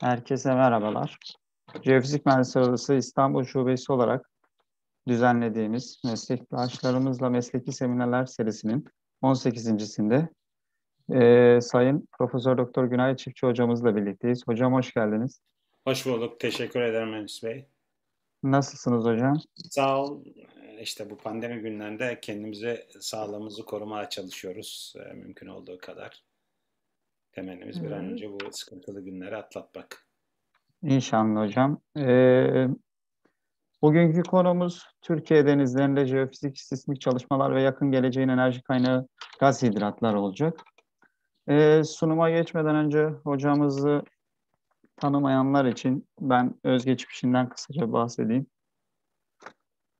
Herkese merhabalar. Jeofizik Mühendisleri Odası İstanbul Şubesi olarak düzenlediğimiz meslektaşlarımızla mesleki seminerler serisinin 18.sinde e, Sayın Profesör Doktor Günay Çiftçi hocamızla birlikteyiz. Hocam hoş geldiniz. Hoş bulduk. Teşekkür ederim Enis Bey. Nasılsınız hocam? Sağ ol. İşte bu pandemi günlerinde kendimizi sağlığımızı korumaya çalışıyoruz e, mümkün olduğu kadar. Temennimiz bir an önce bu sıkıntılı günleri atlatmak. İnşallah hocam. Ee, bugünkü konumuz Türkiye denizlerinde jeofizik, sismik çalışmalar ve yakın geleceğin enerji kaynağı gaz hidratlar olacak. Ee, sunuma geçmeden önce hocamızı tanımayanlar için ben özgeçmişinden kısaca bahsedeyim.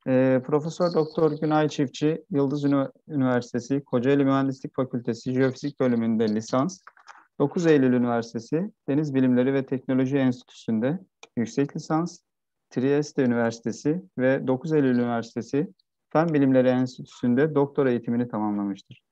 E, Profesör Doktor Günay Çiftçi, Yıldız Üniversitesi Kocaeli Mühendislik Fakültesi Jeofizik Bölümünde lisans, 9 Eylül Üniversitesi Deniz Bilimleri ve Teknoloji Enstitüsü'nde yüksek lisans, Trieste Üniversitesi ve 9 Eylül Üniversitesi Fen Bilimleri Enstitüsü'nde doktora eğitimini tamamlamıştır.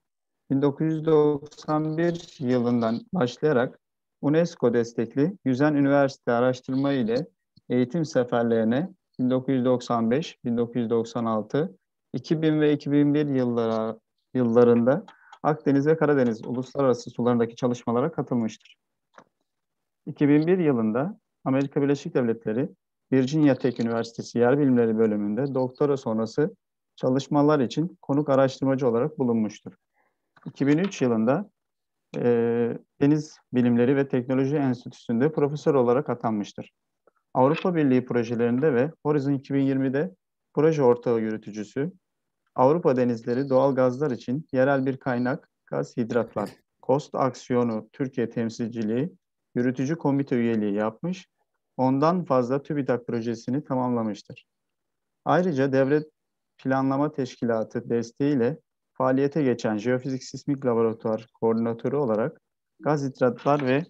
1991 yılından başlayarak UNESCO destekli Yüzen Üniversite araştırma ile eğitim seferlerine 1995, 1996, 2000 ve 2001 yıllara, yıllarında Akdeniz ve Karadeniz uluslararası sularındaki çalışmalara katılmıştır. 2001 yılında Amerika Birleşik Devletleri Virginia Tech Üniversitesi Yer Bilimleri bölümünde doktora sonrası çalışmalar için konuk araştırmacı olarak bulunmuştur. 2003 yılında e, Deniz Bilimleri ve Teknoloji Enstitüsü'nde profesör olarak atanmıştır. Avrupa Birliği projelerinde ve Horizon 2020'de proje ortağı yürütücüsü, Avrupa denizleri doğal gazlar için yerel bir kaynak gaz hidratlar. Kost aksiyonu Türkiye temsilciliği yürütücü komite üyeliği yapmış, ondan fazla TÜBİTAK projesini tamamlamıştır. Ayrıca Devlet Planlama Teşkilatı desteğiyle faaliyete geçen Jeofizik Sismik Laboratuvar Koordinatörü olarak gaz hidratlar ve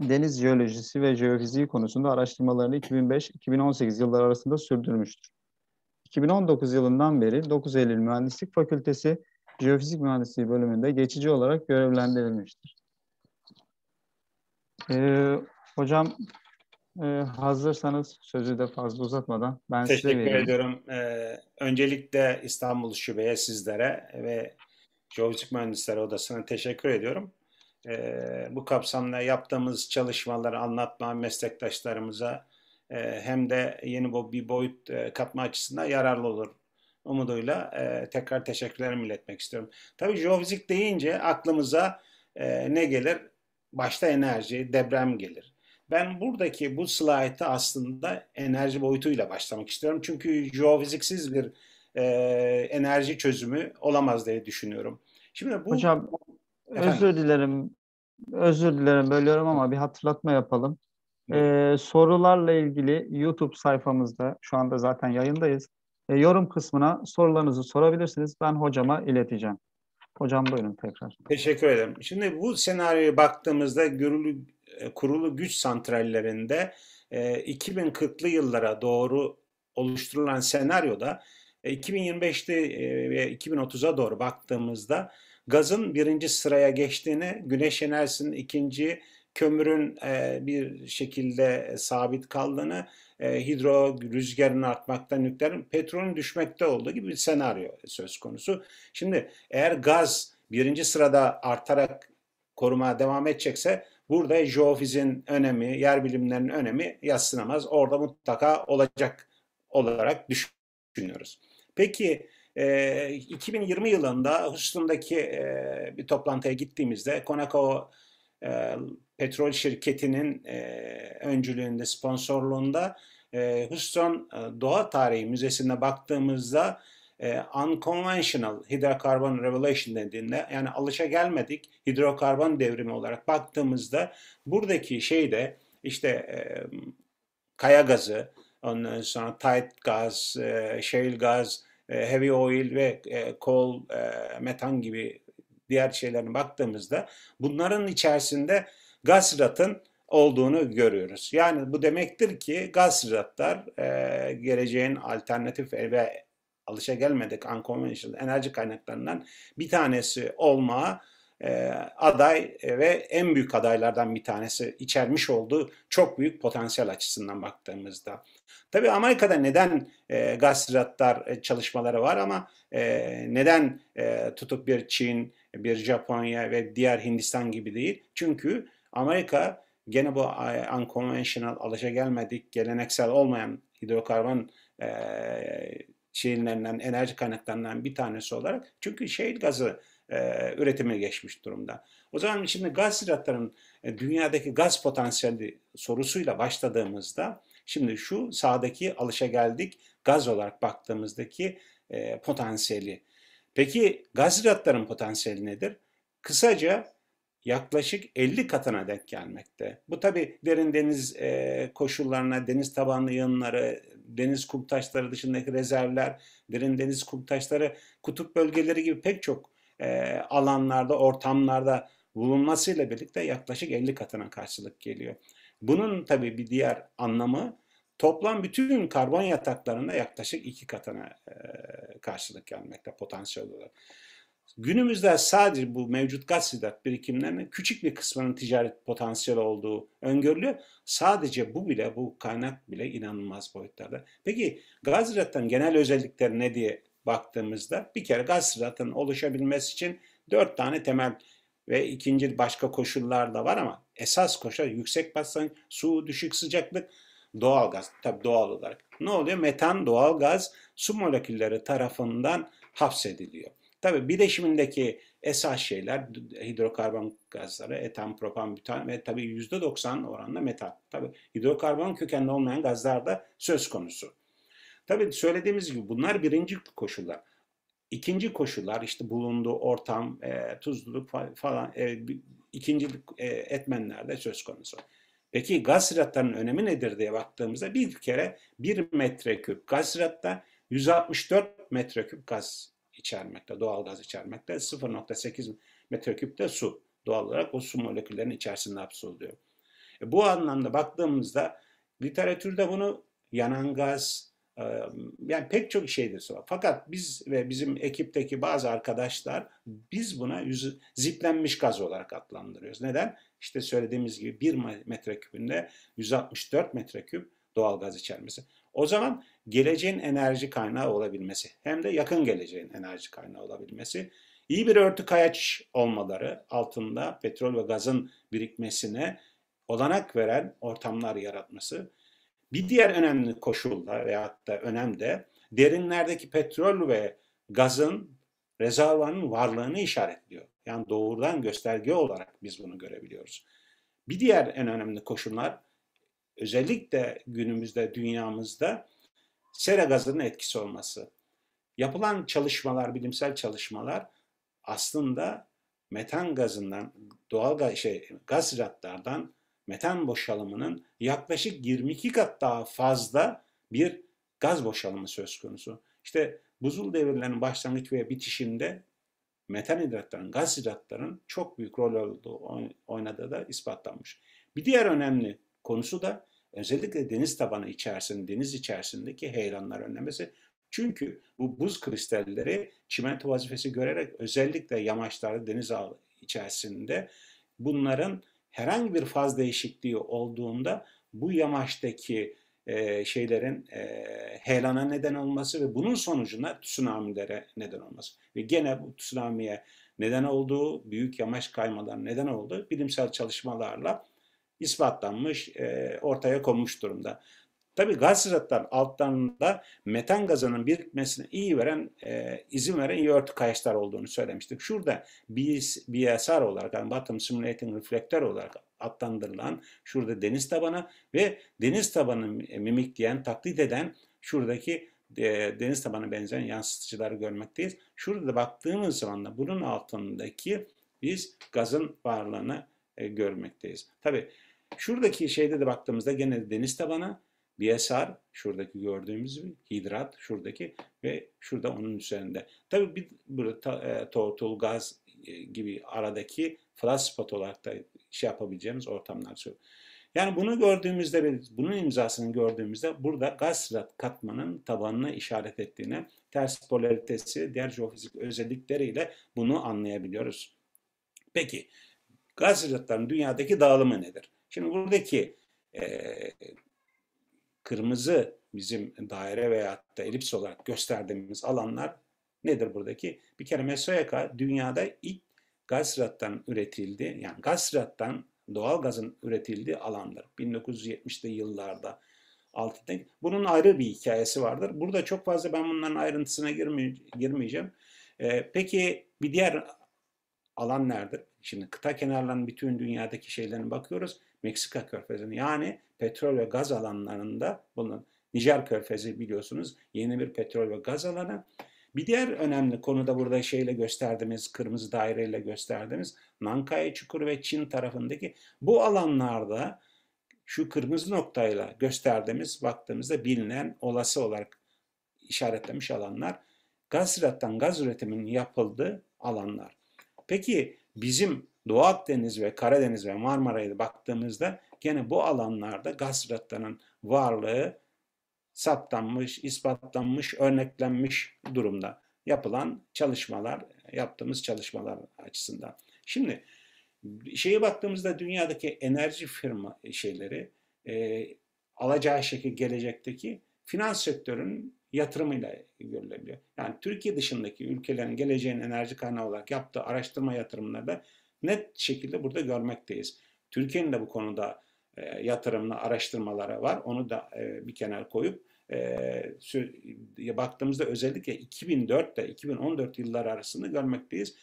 deniz jeolojisi ve jeofiziği konusunda araştırmalarını 2005-2018 yılları arasında sürdürmüştür. 2019 yılından beri 9 Eylül Mühendislik Fakültesi Jeofizik Mühendisliği bölümünde geçici olarak görevlendirilmiştir. Ee, hocam e, hazırsanız sözü de fazla uzatmadan ben Teşekkür size vereyim. ediyorum. Ee, öncelikle İstanbul Şube'ye sizlere ve Jeofizik Mühendisleri Odası'na teşekkür ediyorum. Ee, bu kapsamda yaptığımız çalışmaları anlatma meslektaşlarımıza ee, hem de yeni bir boyut e, katma açısından yararlı olur umuduyla e, tekrar teşekkürlerimi iletmek istiyorum. Tabii jeofizik deyince aklımıza e, ne gelir? Başta enerji, deprem gelir. Ben buradaki bu slaytta aslında enerji boyutuyla başlamak istiyorum. Çünkü jeofiziksiz bir enerji çözümü olamaz diye düşünüyorum. Şimdi bu Hocam Efendim? özür dilerim. Özür dilerim bölüyorum ama bir hatırlatma yapalım. Ee, sorularla ilgili YouTube sayfamızda şu anda zaten yayındayız. E, yorum kısmına sorularınızı sorabilirsiniz. Ben hocama ileteceğim. Hocam buyurun tekrar. Teşekkür ederim. Şimdi bu senaryoya baktığımızda görülü, e, kurulu güç santrallerinde e, 2040'lı yıllara doğru oluşturulan senaryoda 2025'te e, e, ve 2030'a doğru baktığımızda gazın birinci sıraya geçtiğini, güneş enerjisinin ikinci, kömürün e, bir şekilde e, sabit kaldığını, e, hidro rüzgarın artmakta, nükleerin petrolün düşmekte olduğu gibi bir senaryo söz konusu. Şimdi eğer gaz birinci sırada artarak korumaya devam edecekse burada jeofizin önemi, yer bilimlerinin önemi yaslanamaz. Orada mutlaka olacak olarak düşünüyoruz. Peki 2020 yılında Houston'daki bir toplantıya gittiğimizde Konako petrol şirketinin e, öncülüğünde, sponsorluğunda e, Houston Doğa Tarihi Müzesi'ne baktığımızda e, unconventional hidrokarbon revelation dediğinde yani alışa gelmedik hidrokarbon devrimi olarak baktığımızda buradaki şeyde işte e, kaya gazı, ondan sonra tight gaz, e, shale gaz, e, heavy oil ve e, kol, e, metan gibi diğer şeylerine baktığımızda bunların içerisinde gasratın olduğunu görüyoruz. Yani bu demektir ki gasratlar e, geleceğin alternatif ve alışa gelmedik unconventional enerji kaynaklarından bir tanesi olma e, aday e, ve en büyük adaylardan bir tanesi içermiş olduğu çok büyük potansiyel açısından baktığımızda. Tabii Amerika'da neden e, gasratlar e, çalışmaları var ama e, neden e, tutup bir Çin, bir Japonya ve diğer Hindistan gibi değil? Çünkü Amerika gene bu unconventional, alışa gelmedik geleneksel olmayan hidrokarbon e, şeylerinden, enerji kaynaklarından bir tanesi olarak çünkü şehir gazı e, üretime geçmiş durumda. O zaman şimdi gaz silahlarının e, dünyadaki gaz potansiyeli sorusuyla başladığımızda şimdi şu sağdaki alışa geldik gaz olarak baktığımızdaki e, potansiyeli. Peki gaz silahlarının potansiyeli nedir? Kısaca yaklaşık 50 katına denk gelmekte. Bu tabi derin deniz e, koşullarına, deniz tabanlı yığınları, deniz kum dışındaki rezervler, derin deniz kum kutup bölgeleri gibi pek çok e, alanlarda, ortamlarda bulunmasıyla birlikte yaklaşık 50 katına karşılık geliyor. Bunun tabi bir diğer anlamı toplam bütün karbon yataklarında yaklaşık 2 katına e, karşılık gelmekte potansiyel olarak. Günümüzde sadece bu mevcut gaz sidat birikimlerinin küçük bir kısmının ticaret potansiyeli olduğu öngörülüyor. Sadece bu bile, bu kaynak bile inanılmaz boyutlarda. Peki gaz sidatın genel özellikleri ne diye baktığımızda bir kere gaz sidatının oluşabilmesi için dört tane temel ve ikinci başka koşullar da var ama esas koşul yüksek basınç, su, düşük sıcaklık, doğal gaz. Tabii doğal olarak. Ne oluyor? Metan doğal gaz su molekülleri tarafından hapsediliyor. Tabi bileşimindeki esas şeyler hidrokarbon gazları, etan, propan, butan ve tabi %90 oranla metan. Tabi hidrokarbon kökenli olmayan gazlar da söz konusu. Tabi söylediğimiz gibi bunlar birinci koşullar. İkinci koşullar işte bulunduğu ortam, e, tuzluluk falan e, ikinci e, etmenler de söz konusu. Peki gaz sıratlarının önemi nedir diye baktığımızda bir kere 1 metreküp gaz sıratta 164 metreküp gaz içermekte, doğal gaz içermekte. 0.8 metreküp de su. Doğal olarak o su moleküllerinin içerisinde hapsoluyor. E, bu anlamda baktığımızda literatürde bunu yanan gaz, e, yani pek çok şeyde var. Fakat biz ve bizim ekipteki bazı arkadaşlar biz buna yüz, ziplenmiş gaz olarak adlandırıyoruz. Neden? İşte söylediğimiz gibi 1 metreküpünde 164 metreküp doğal gaz içermesi. O zaman geleceğin enerji kaynağı olabilmesi hem de yakın geleceğin enerji kaynağı olabilmesi iyi bir örtü kayaç olmaları altında petrol ve gazın birikmesine olanak veren ortamlar yaratması. Bir diğer önemli koşul da veyahut da önem de derinlerdeki petrol ve gazın rezervanın varlığını işaretliyor. Yani doğrudan gösterge olarak biz bunu görebiliyoruz. Bir diğer en önemli koşullar özellikle günümüzde dünyamızda sera gazının etkisi olması. Yapılan çalışmalar, bilimsel çalışmalar aslında metan gazından, doğal gaz, şey, gaz sıcaklardan metan boşalımının yaklaşık 22 kat daha fazla bir gaz boşalımı söz konusu. İşte buzul devirlerinin başlangıç ve bitişinde metan hidratların, gaz hidratların çok büyük rol olduğu oynadığı da ispatlanmış. Bir diğer önemli konusu da özellikle deniz tabanı içerisinde, deniz içerisindeki heyelanlar önlemesi. Çünkü bu buz kristalleri çimento vazifesi görerek özellikle yamaçlarda deniz içerisinde bunların herhangi bir faz değişikliği olduğunda bu yamaçtaki e, şeylerin e, helana neden olması ve bunun sonucunda tsunami'lere neden olması. Ve gene bu tsunami'ye neden olduğu, büyük yamaç kaymalarına neden olduğu bilimsel çalışmalarla ispatlanmış, e, ortaya konmuş durumda. Tabi gaz sıratlar altlarında metan gazının birikmesine iyi veren, e, izin veren iyi örtü kayaçlar olduğunu söylemiştik. Şurada BSR olarak, yani bottom simulating reflektör olarak adlandırılan, şurada deniz tabanı ve deniz tabanı mimikleyen, taklit eden şuradaki e, deniz tabanı benzeyen yansıtıcıları görmekteyiz. Şurada baktığımız zaman da bunun altındaki biz gazın varlığını e, görmekteyiz. Tabii Şuradaki şeyde de baktığımızda gene deniz tabanı, BSR, şuradaki gördüğümüz gibi hidrat, şuradaki ve şurada onun üzerinde. Tabii bir burada total e, gaz e, gibi aradaki flash spot olarak da şey yapabileceğimiz ortamlar söylüyor. Yani bunu gördüğümüzde, bunun imzasını gördüğümüzde burada gaz katmanın tabanını işaret ettiğine ters polaritesi, diğer jeofizik özellikleriyle bunu anlayabiliyoruz. Peki, gaz sıratlarının dünyadaki dağılımı nedir? Şimdi buradaki e, kırmızı bizim daire veya da elips olarak gösterdiğimiz alanlar nedir buradaki? Bir kere Mesoyaka dünyada ilk gaz gazrattan üretildi. Yani gaz gazrattan doğal gazın üretildiği alandır. 1970'li yıllarda altında. Bunun ayrı bir hikayesi vardır. Burada çok fazla ben bunların ayrıntısına girmeyeceğim. Ee, peki bir diğer alan neredir? Şimdi kıta kenarlarının bütün dünyadaki şeylerine bakıyoruz. Meksika körfezini yani petrol ve gaz alanlarında bunun Nijer körfezi biliyorsunuz yeni bir petrol ve gaz alanı. Bir diğer önemli konu da burada şeyle gösterdiğimiz, kırmızı daireyle gösterdiğimiz Nankaya Çukuru ve Çin tarafındaki bu alanlarda şu kırmızı noktayla gösterdiğimiz baktığımızda bilinen olası olarak işaretlemiş alanlar gaz sırattan gaz üretiminin yapıldığı alanlar. Peki Bizim Doğu Akdeniz ve Karadeniz ve Marmara'ya baktığımızda gene bu alanlarda gaz fiyatlarının varlığı saptanmış, ispatlanmış, örneklenmiş durumda yapılan çalışmalar, yaptığımız çalışmalar açısından. Şimdi şeye baktığımızda dünyadaki enerji firma şeyleri e, alacağı şekil gelecekteki finans sektörünün yatırımıyla görülebiliyor. Yani Türkiye dışındaki ülkelerin geleceğin enerji kaynağı olarak yaptığı araştırma yatırımları da net şekilde burada görmekteyiz. Türkiye'nin de bu konuda e, yatırımlı araştırmalara var. Onu da e, bir kenar koyup e, baktığımızda özellikle 2004 ile 2014 yılları arasında görmekteyiz.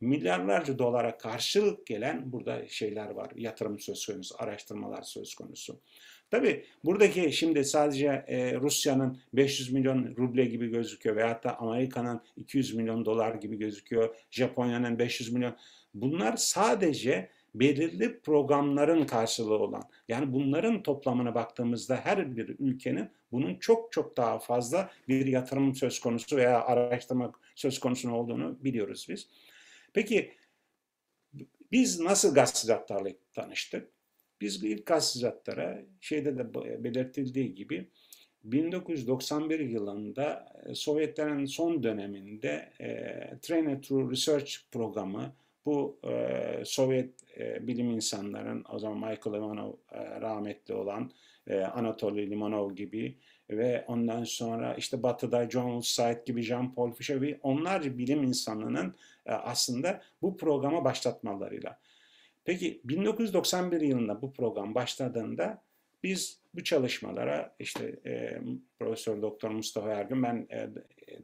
Milyarlarca dolara karşılık gelen burada şeyler var. Yatırım söz konusu, araştırmalar söz konusu. Tabi buradaki şimdi sadece e, Rusya'nın 500 milyon ruble gibi gözüküyor veyahut da Amerika'nın 200 milyon dolar gibi gözüküyor, Japonya'nın 500 milyon. Bunlar sadece belirli programların karşılığı olan yani bunların toplamına baktığımızda her bir ülkenin bunun çok çok daha fazla bir yatırım söz konusu veya araştırma söz konusu olduğunu biliyoruz biz. Peki biz nasıl gazetecilerle tanıştık? Biz ilk gazetizatlara şeyde de belirtildiği gibi 1991 yılında e, Sovyetlerin son döneminde e, Trainer to Research programı bu e, Sovyet e, bilim insanların o zaman Michael Limanov e, rahmetli olan e, Anatoly Limanov gibi ve ondan sonra işte Batı'da John Woodside gibi Jean-Paul Fischer gibi, onlar bilim insanlarının e, aslında bu programa başlatmalarıyla. Peki 1991 yılında bu program başladığında biz bu çalışmalara işte e, Profesör Doktor Mustafa Ergün ben e,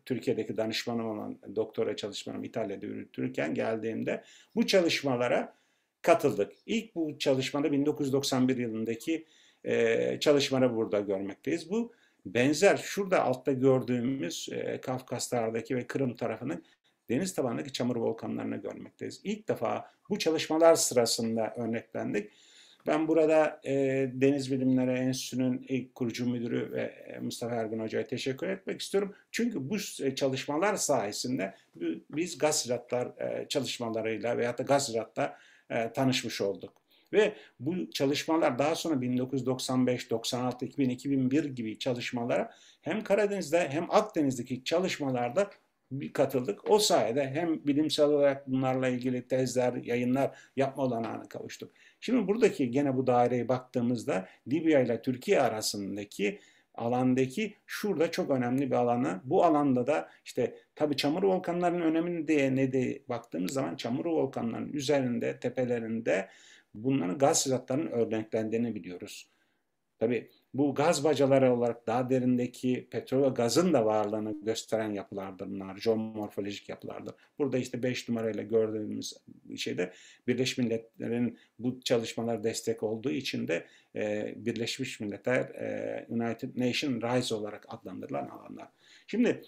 Türkiye'deki danışmanım olan doktora çalışmalarımı İtalya'da yürütürken geldiğimde bu çalışmalara katıldık. İlk bu çalışmada 1991 yılındaki e, çalışmaları burada görmekteyiz. Bu benzer şurada altta gördüğümüz e, Kafkaslardaki ve Kırım tarafının deniz tabanındaki çamur volkanlarını görmekteyiz. İlk defa bu çalışmalar sırasında örneklendik. Ben burada e, Deniz Bilimleri Enstitüsü'nün ilk kurucu müdürü ve e, Mustafa Ergun Hoca'ya teşekkür etmek istiyorum. Çünkü bu e, çalışmalar sayesinde biz gaz sıratlar e, çalışmalarıyla veyahut da gaz sıratla e, tanışmış olduk. Ve bu çalışmalar daha sonra 1995, 96, 2000, 2001 gibi çalışmalara hem Karadeniz'de hem Akdeniz'deki çalışmalarda bir katıldık. O sayede hem bilimsel olarak bunlarla ilgili tezler, yayınlar yapma olanağına kavuştuk. Şimdi buradaki gene bu daireye baktığımızda Libya ile Türkiye arasındaki alandaki şurada çok önemli bir alanı. Bu alanda da işte tabi çamur volkanlarının önemini diye ne diye baktığımız zaman çamur volkanlarının üzerinde, tepelerinde bunların gaz sıratlarının örneklendiğini biliyoruz. Tabi bu gaz bacaları olarak daha derindeki petrol ve gazın da varlığını gösteren yapılardır bunlar. Jeomorfolojik yapılardır. Burada işte 5 numarayla gördüğümüz şeyde Birleşmiş Milletler'in bu çalışmalar destek olduğu için de e, Birleşmiş Milletler e, United Nation Rise olarak adlandırılan alanlar. Şimdi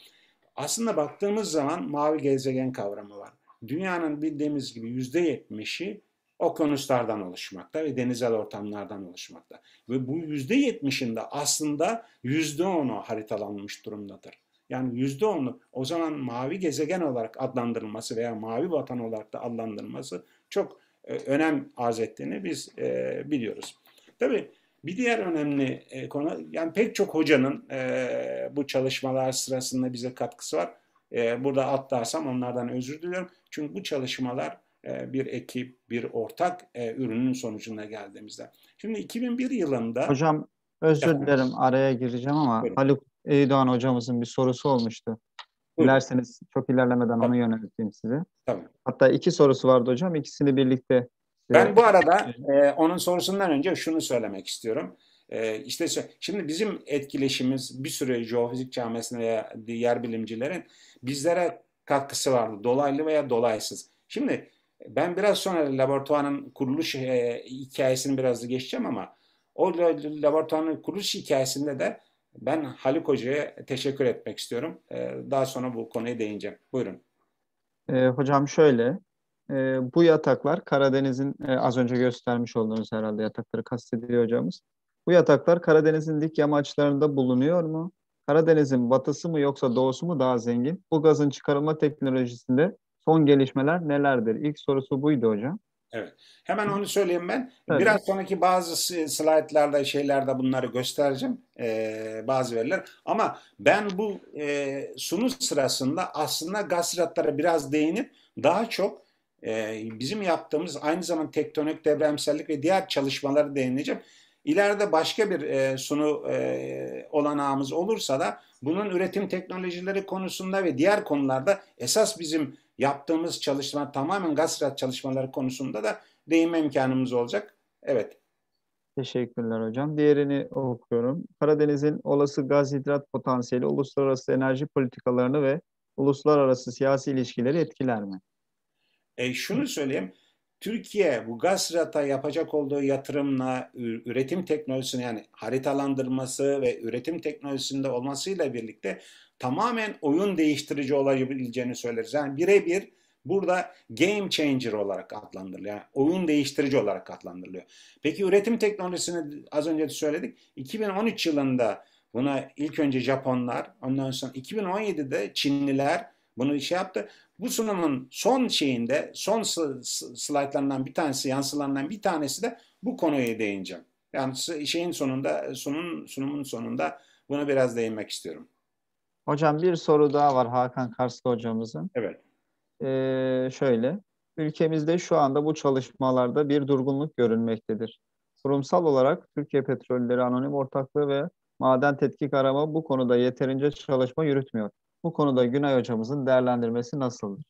aslında baktığımız zaman mavi gezegen kavramı var. Dünyanın bildiğimiz gibi %70'i okyanuslardan oluşmakta ve denizel ortamlardan oluşmakta. Ve bu %70'inde aslında %10'u haritalanmış durumdadır. Yani %10'u o zaman mavi gezegen olarak adlandırılması veya mavi vatan olarak da adlandırılması çok e, önem arz ettiğini biz e, biliyoruz. Tabii bir diğer önemli e, konu, yani pek çok hocanın e, bu çalışmalar sırasında bize katkısı var. E, burada atlarsam onlardan özür diliyorum. Çünkü bu çalışmalar e, bir ekip, bir ortak e, ürünün sonucuna geldiğimizde. Şimdi 2001 yılında... Hocam özür evet. dilerim araya gireceğim ama Buyurun. Haluk Eydoğan hocamızın bir sorusu olmuştu. Dilerseniz çok ilerlemeden Tabii. onu yönelteyim size. Tabii. Hatta iki sorusu vardı hocam. ikisini birlikte... Ben bu arada e, onun sorusundan önce şunu söylemek istiyorum. E, işte şimdi bizim etkileşimimiz bir süre jeofizik camiasına veya diğer bilimcilerin bizlere katkısı vardı. Dolaylı veya dolaysız. Şimdi ben biraz sonra laboratuvarın kuruluş e, hikayesini biraz da geçeceğim ama o laboratuvarın kuruluş hikayesinde de ben Haluk Hoca'ya teşekkür etmek istiyorum. E, daha sonra bu konuya değineceğim. Buyurun. E, hocam şöyle, e, bu yataklar Karadeniz'in e, az önce göstermiş olduğunuz herhalde yatakları kastediyor hocamız. Bu yataklar Karadeniz'in dik yamaçlarında bulunuyor mu? Karadeniz'in batısı mı yoksa doğusu mu daha zengin? Bu gazın çıkarılma teknolojisinde son gelişmeler nelerdir? İlk sorusu buydu hocam. Evet. Hemen onu söyleyeyim ben. Evet. Biraz sonraki bazı slaytlarda şeylerde bunları göstereceğim. Ee, bazı veriler. Ama ben bu e, sunu sırasında aslında gazetratlara biraz değinip daha çok e, bizim yaptığımız aynı zaman tektonik, depremsellik ve diğer çalışmaları değineceğim. İleride başka bir e, sunu e, olanağımız olursa da bunun üretim teknolojileri konusunda ve diğer konularda esas bizim yaptığımız çalışma tamamen gasrat çalışmaları konusunda da değinme imkanımız olacak. Evet. Teşekkürler hocam. Diğerini okuyorum. Karadeniz'in olası gaz hidrat potansiyeli uluslararası enerji politikalarını ve uluslararası siyasi ilişkileri etkiler mi? E şunu söyleyeyim. Türkiye bu gaz Gazrat'a yapacak olduğu yatırımla üretim teknolojisini yani haritalandırması ve üretim teknolojisinde olmasıyla birlikte tamamen oyun değiştirici olabileceğini söyleriz. Yani birebir burada game changer olarak adlandırılıyor. Yani oyun değiştirici olarak adlandırılıyor. Peki üretim teknolojisini az önce de söyledik. 2013 yılında buna ilk önce Japonlar, ondan sonra 2017'de Çinliler bunu şey yaptı. Bu sunumun son şeyinde, son slaytlarından bir tanesi, yansılarından bir tanesi de bu konuya değineceğim. Yani şeyin sonunda, sunum, sunumun sonunda buna biraz değinmek istiyorum. Hocam bir soru daha var Hakan Karslı hocamızın. Evet. Ee, şöyle, ülkemizde şu anda bu çalışmalarda bir durgunluk görünmektedir. Kurumsal olarak Türkiye Petrolleri Anonim Ortaklığı ve Maden Tetkik Arama bu konuda yeterince çalışma yürütmüyor. Bu konuda Günay hocamızın değerlendirmesi nasıldır?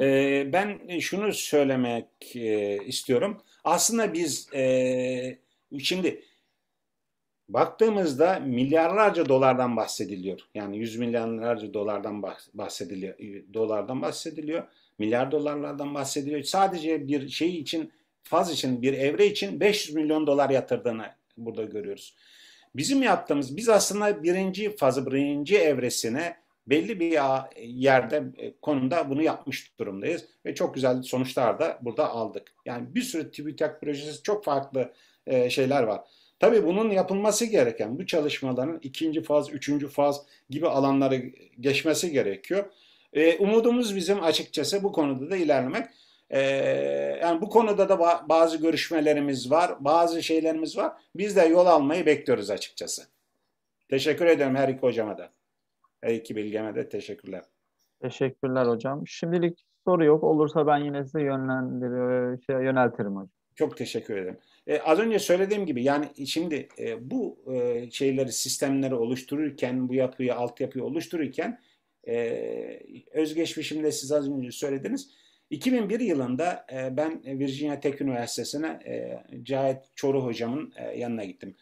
Ee, ben şunu söylemek e, istiyorum. Aslında biz e, şimdi baktığımızda milyarlarca dolardan bahsediliyor. Yani yüz milyarlarca dolardan bahsediliyor. Dolardan bahsediliyor. Milyar dolarlardan bahsediliyor. Sadece bir şey için, faz için, bir evre için 500 milyon dolar yatırdığını burada görüyoruz. Bizim yaptığımız, biz aslında birinci fazı, birinci evresine belli bir yerde e, konumda bunu yapmış durumdayız ve çok güzel sonuçlar da burada aldık. Yani bir sürü TÜBİTAK projesi çok farklı e, şeyler var. Tabii bunun yapılması gereken bu çalışmaların ikinci faz, üçüncü faz gibi alanları geçmesi gerekiyor. E, umudumuz bizim açıkçası bu konuda da ilerlemek. E, yani bu konuda da bazı görüşmelerimiz var, bazı şeylerimiz var. Biz de yol almayı bekliyoruz açıkçası. Teşekkür ederim her iki hocama da. Her iki bilgeme de teşekkürler. Teşekkürler hocam. Şimdilik soru yok. Olursa ben yine size yönlendir, şey, yöneltirim hocam. Çok teşekkür ederim. E, az önce söylediğim gibi yani şimdi e, bu e, şeyleri sistemleri oluştururken bu yapıyı altyapıyı oluştururken e, özgeçmişimde siz az önce söylediniz. 2001 yılında e, ben Virginia Tech Üniversitesi'ne e, Cahit Çoru hocamın e, yanına gittim.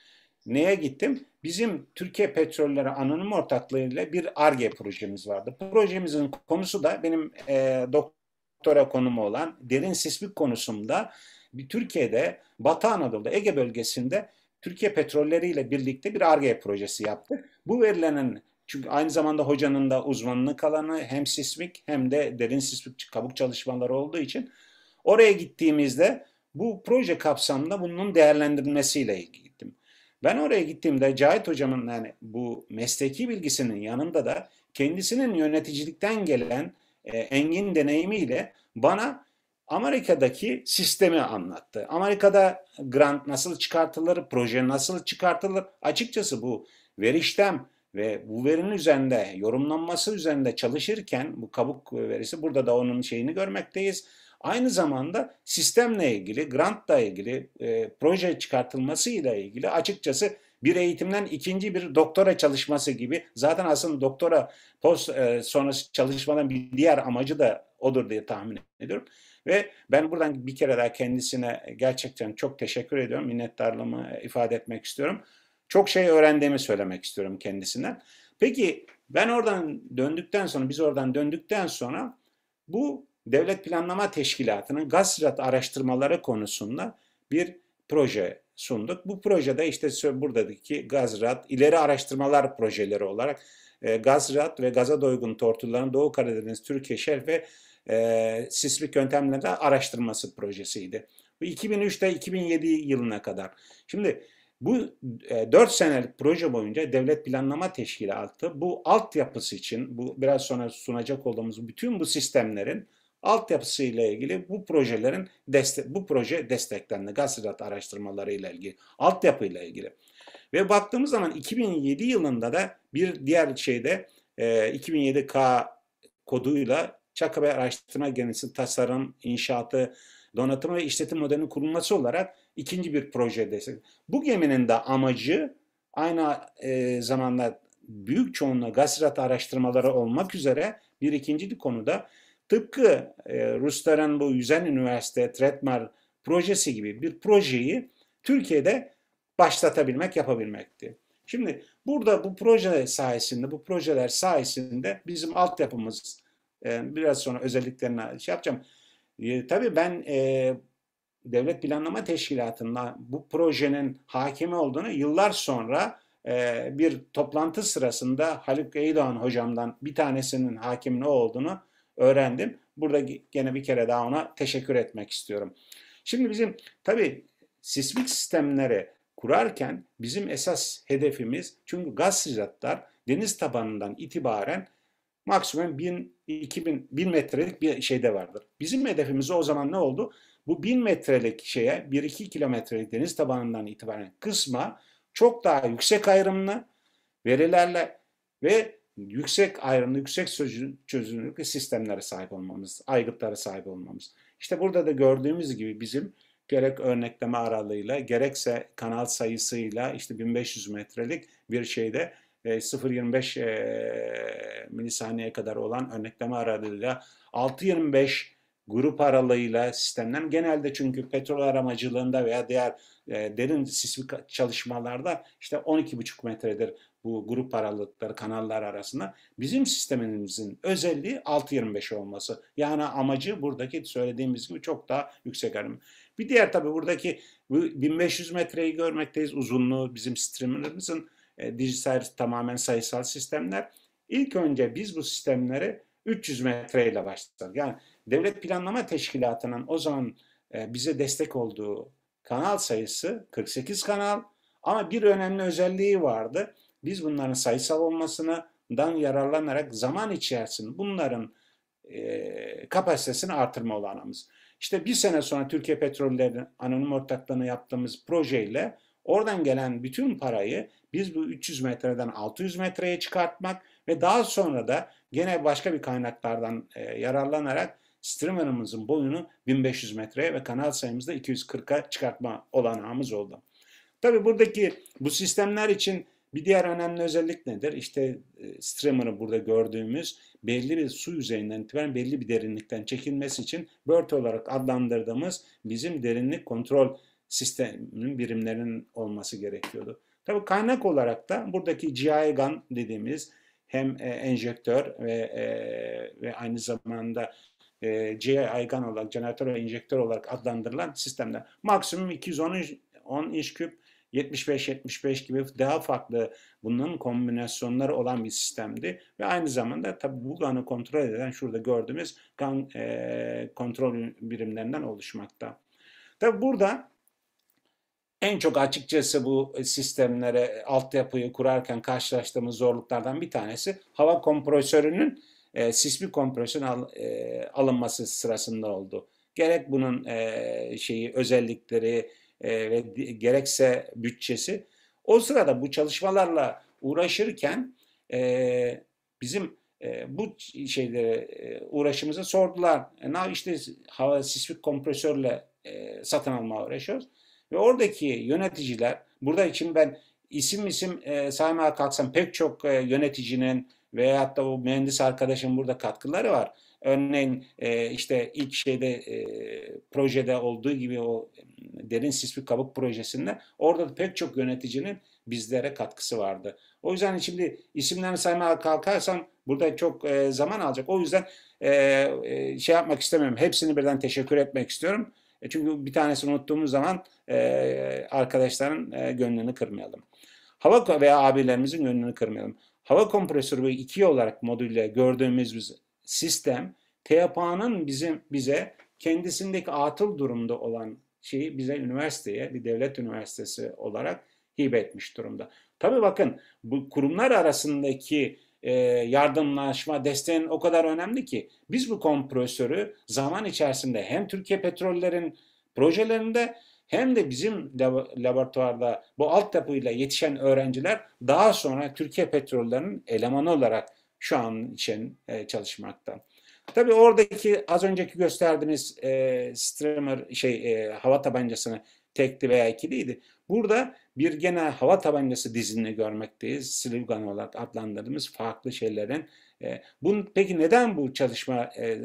Neye gittim? Bizim Türkiye Petrolleri Anonim Ortaklığı'yla bir ARGE projemiz vardı. Projemizin konusu da benim e, doktora konumu olan derin sismik konusunda Türkiye'de, Batı Anadolu'da, Ege bölgesinde Türkiye Petrolleri ile birlikte bir ARGE projesi yaptık. Bu verilenin çünkü aynı zamanda hocanın da uzmanlık alanı hem sismik hem de derin sismik kabuk çalışmaları olduğu için oraya gittiğimizde bu proje kapsamında bunun değerlendirilmesiyle gittim. Ben oraya gittiğimde Cahit hocamın yani bu mesleki bilgisinin yanında da kendisinin yöneticilikten gelen e, engin deneyimiyle bana Amerika'daki sistemi anlattı. Amerika'da grant nasıl çıkartılır, proje nasıl çıkartılır? Açıkçası bu veriştem ve bu verinin üzerinde, yorumlanması üzerinde çalışırken bu kabuk verisi burada da onun şeyini görmekteyiz. Aynı zamanda sistemle ilgili, grantla ilgili, e, proje çıkartılmasıyla ilgili açıkçası bir eğitimden ikinci bir doktora çalışması gibi zaten aslında doktora post e, sonrası çalışmadan bir diğer amacı da odur diye tahmin ediyorum. Ve ben buradan bir kere daha kendisine e, gerçekten çok teşekkür ediyorum. Minnettarlığımı e, ifade etmek istiyorum. Çok şey öğrendiğimi söylemek istiyorum kendisinden. Peki ben oradan döndükten sonra, biz oradan döndükten sonra bu Devlet Planlama Teşkilatı'nın gaz sırat araştırmaları konusunda bir proje sunduk. Bu projede işte buradaki Gazrat, ileri araştırmalar projeleri olarak e, Gazrat ve gaza doygun tortuların Doğu Karadeniz, Türkiye Şerh ve e, sismik yöntemlerde araştırması projesiydi. Bu 2003'te 2007 yılına kadar. Şimdi bu e, 4 senelik proje boyunca Devlet Planlama Teşkilatı bu altyapısı için bu biraz sonra sunacak olduğumuz bütün bu sistemlerin altyapısı ile ilgili bu projelerin destek, bu proje desteklendi. Gazetat araştırmaları ile ilgili, altyapı ile ilgili. Ve baktığımız zaman 2007 yılında da bir diğer şeyde e, 2007K koduyla Çakı ve Araştırma Gemisi Tasarım, İnşaatı, Donatımı ve İşletim Modelinin kurulması olarak ikinci bir projedesi. Bu geminin de amacı aynı e, zamanda büyük çoğunluğu gazirat araştırmaları olmak üzere bir ikinci bir konuda tıpkı e, Rusların bu Yüzen Üniversite Tretmar projesi gibi bir projeyi Türkiye'de başlatabilmek, yapabilmekti. Şimdi burada bu proje sayesinde, bu projeler sayesinde bizim altyapımız ee, biraz sonra özelliklerini şey yapacağım. E, tabii ben e, Devlet Planlama Teşkilatı'nda bu projenin hakimi olduğunu yıllar sonra e, bir toplantı sırasında Haluk Eydoğan hocamdan bir tanesinin hakimin olduğunu öğrendim. Burada gene bir kere daha ona teşekkür etmek istiyorum. Şimdi bizim tabii sismik sistemleri kurarken bizim esas hedefimiz çünkü gaz sıcaklar deniz tabanından itibaren maksimum 1000, 2000, 1000 metrelik bir şeyde vardır. Bizim hedefimiz o zaman ne oldu? Bu 1000 metrelik şeye 1-2 kilometrelik deniz tabanından itibaren kısma çok daha yüksek ayrımlı verilerle ve yüksek ayrımlı, yüksek çözünürlüklü sistemlere sahip olmamız, aygıtlara sahip olmamız. İşte burada da gördüğümüz gibi bizim gerek örnekleme aralığıyla gerekse kanal sayısıyla işte 1500 metrelik bir şeyde 0.25 milisaniye kadar olan örnekleme aralığıyla 6.25 grup aralığıyla sistemden genelde çünkü petrol aramacılığında veya diğer e, derin sismik çalışmalarda işte 12,5 metredir bu grup aralıkları kanallar arasında. Bizim sistemimizin özelliği 6.25 olması. Yani amacı buradaki söylediğimiz gibi çok daha yüksek arım. Bir diğer tabii buradaki 1500 metreyi görmekteyiz uzunluğu bizim streamimizin. E, dijital tamamen sayısal sistemler. İlk önce biz bu sistemlere 300 metreyle başladık. Yani devlet planlama teşkilatının o zaman e, bize destek olduğu kanal sayısı 48 kanal ama bir önemli özelliği vardı. Biz bunların sayısal olmasından yararlanarak zaman içerisinde bunların e, kapasitesini artırma olanımız. İşte bir sene sonra Türkiye Petrolleri'nin anonim ortaklığını yaptığımız projeyle oradan gelen bütün parayı biz bu 300 metreden 600 metreye çıkartmak ve daha sonra da gene başka bir kaynaklardan e, yararlanarak streamer'ımızın boyunu 1500 metreye ve kanal sayımızda 240'a çıkartma olanağımız oldu. Tabi buradaki bu sistemler için bir diğer önemli özellik nedir? İşte e, streamer'ı burada gördüğümüz belli bir su yüzeyinden itibaren belli bir derinlikten çekilmesi için BERT olarak adlandırdığımız bizim derinlik kontrol sisteminin birimlerinin olması gerekiyordu. Tabii kaynak olarak da buradaki GI gun dediğimiz hem e, enjektör ve, e, ve aynı zamanda e, GI gun olarak jeneratör ve enjektör olarak adlandırılan sistemde Maksimum 210 10 inç küp 75-75 gibi daha farklı bunun kombinasyonları olan bir sistemdi. Ve aynı zamanda tabi bu kanı kontrol eden şurada gördüğümüz kan e, kontrol birimlerinden oluşmakta. Tabi burada en çok açıkçası bu e, sistemlere e, altyapıyı kurarken karşılaştığımız zorluklardan bir tanesi hava kompresörünün e, sismik kompresörün al, e, alınması sırasında oldu. Gerek bunun e, şeyi özellikleri e, ve gerekse bütçesi. O sırada bu çalışmalarla uğraşırken e, bizim e, bu şeylere e, uğraşımıza sordular. E, ne işte hava sismik kompresörle e, satın alma uğraşıyoruz. Ve oradaki yöneticiler, burada için ben isim isim e, saymaya kalksam pek çok e, yöneticinin veyahut da o mühendis arkadaşın burada katkıları var. Örneğin e, işte ilk şeyde e, projede olduğu gibi o e, derin sisli kabuk projesinde orada da pek çok yöneticinin bizlere katkısı vardı. O yüzden şimdi isimlerini saymaya kalkarsam burada çok e, zaman alacak. O yüzden e, e, şey yapmak istemiyorum. Hepsini birden teşekkür etmek istiyorum. E çünkü bir tanesini unuttuğumuz zaman e, arkadaşların e, gönlünü kırmayalım. Hava veya abilerimizin gönlünü kırmayalım. Hava kompresörü iki olarak modülle gördüğümüz biz sistem TPA'nın bizim bize kendisindeki atıl durumda olan şeyi bize üniversiteye, bir devlet üniversitesi olarak hibe etmiş durumda. Tabi bakın bu kurumlar arasındaki e, yardımlaşma, desteğin o kadar önemli ki biz bu kompresörü zaman içerisinde hem Türkiye Petroller'in projelerinde hem de bizim laboratuvarda bu altyapıyla yetişen öğrenciler daha sonra Türkiye Petrollerinin elemanı olarak şu an için e, çalışmakta. Tabii oradaki az önceki gösterdiğiniz e, streamer şey e, hava tabancasını tekli veya ikiliydi. Burada bir gene hava tabancası dizini görmekteyiz. Slivgan olarak adlandırdığımız farklı şeylerin. E, bunun, peki neden bu çalışma e,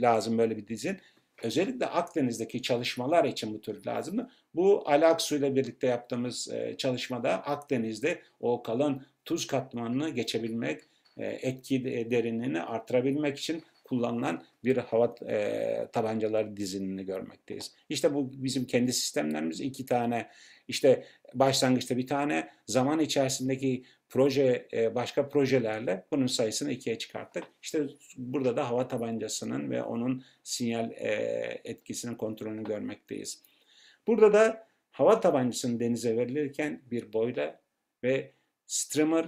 lazım böyle bir dizin? özellikle Akdeniz'deki çalışmalar için bu tür lazımdı. Bu Alaksu ile birlikte yaptığımız e, çalışmada Akdeniz'de o kalın tuz katmanını geçebilmek, e, etki derinliğini artırabilmek için kullanılan bir hava e, tabancaları dizinini görmekteyiz. İşte bu bizim kendi sistemlerimiz iki tane işte başlangıçta bir tane zaman içerisindeki proje e, başka projelerle bunun sayısını ikiye çıkarttık. İşte burada da hava tabancasının ve onun sinyal e, etkisinin kontrolünü görmekteyiz. Burada da hava tabancasının denize verilirken bir boyla ve streamer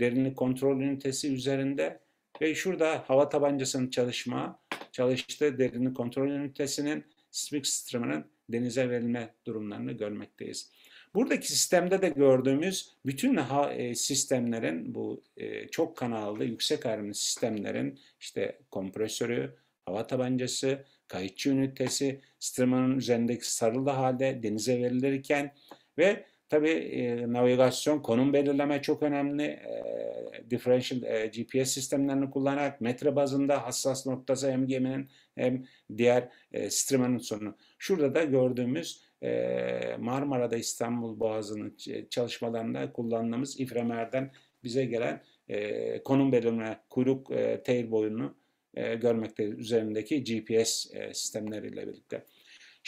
derinlik kontrol ünitesi üzerinde ve şurada hava tabancasının çalışma, çalıştığı derinlik kontrol ünitesinin sismik streamer'ın denize verilme durumlarını görmekteyiz. Buradaki sistemde de gördüğümüz bütün e, sistemlerin bu e, çok kanallı yüksek hacimli sistemlerin işte kompresörü, hava tabancası, kayıtçı ünitesi, strımanın üzerindeki sarılı halde denize verilirken ve Tabii e, navigasyon, konum belirleme çok önemli. E, differential e, GPS sistemlerini kullanarak metre bazında hassas noktası hem geminin hem diğer e, streamenin sonu. Şurada da gördüğümüz e, Marmara'da İstanbul Boğazı'nın çalışmalarında kullandığımız Ifremer'den bize gelen e, konum belirleme, kuyruk e, tail boyunu e, görmekte üzerindeki GPS e, sistemleriyle birlikte.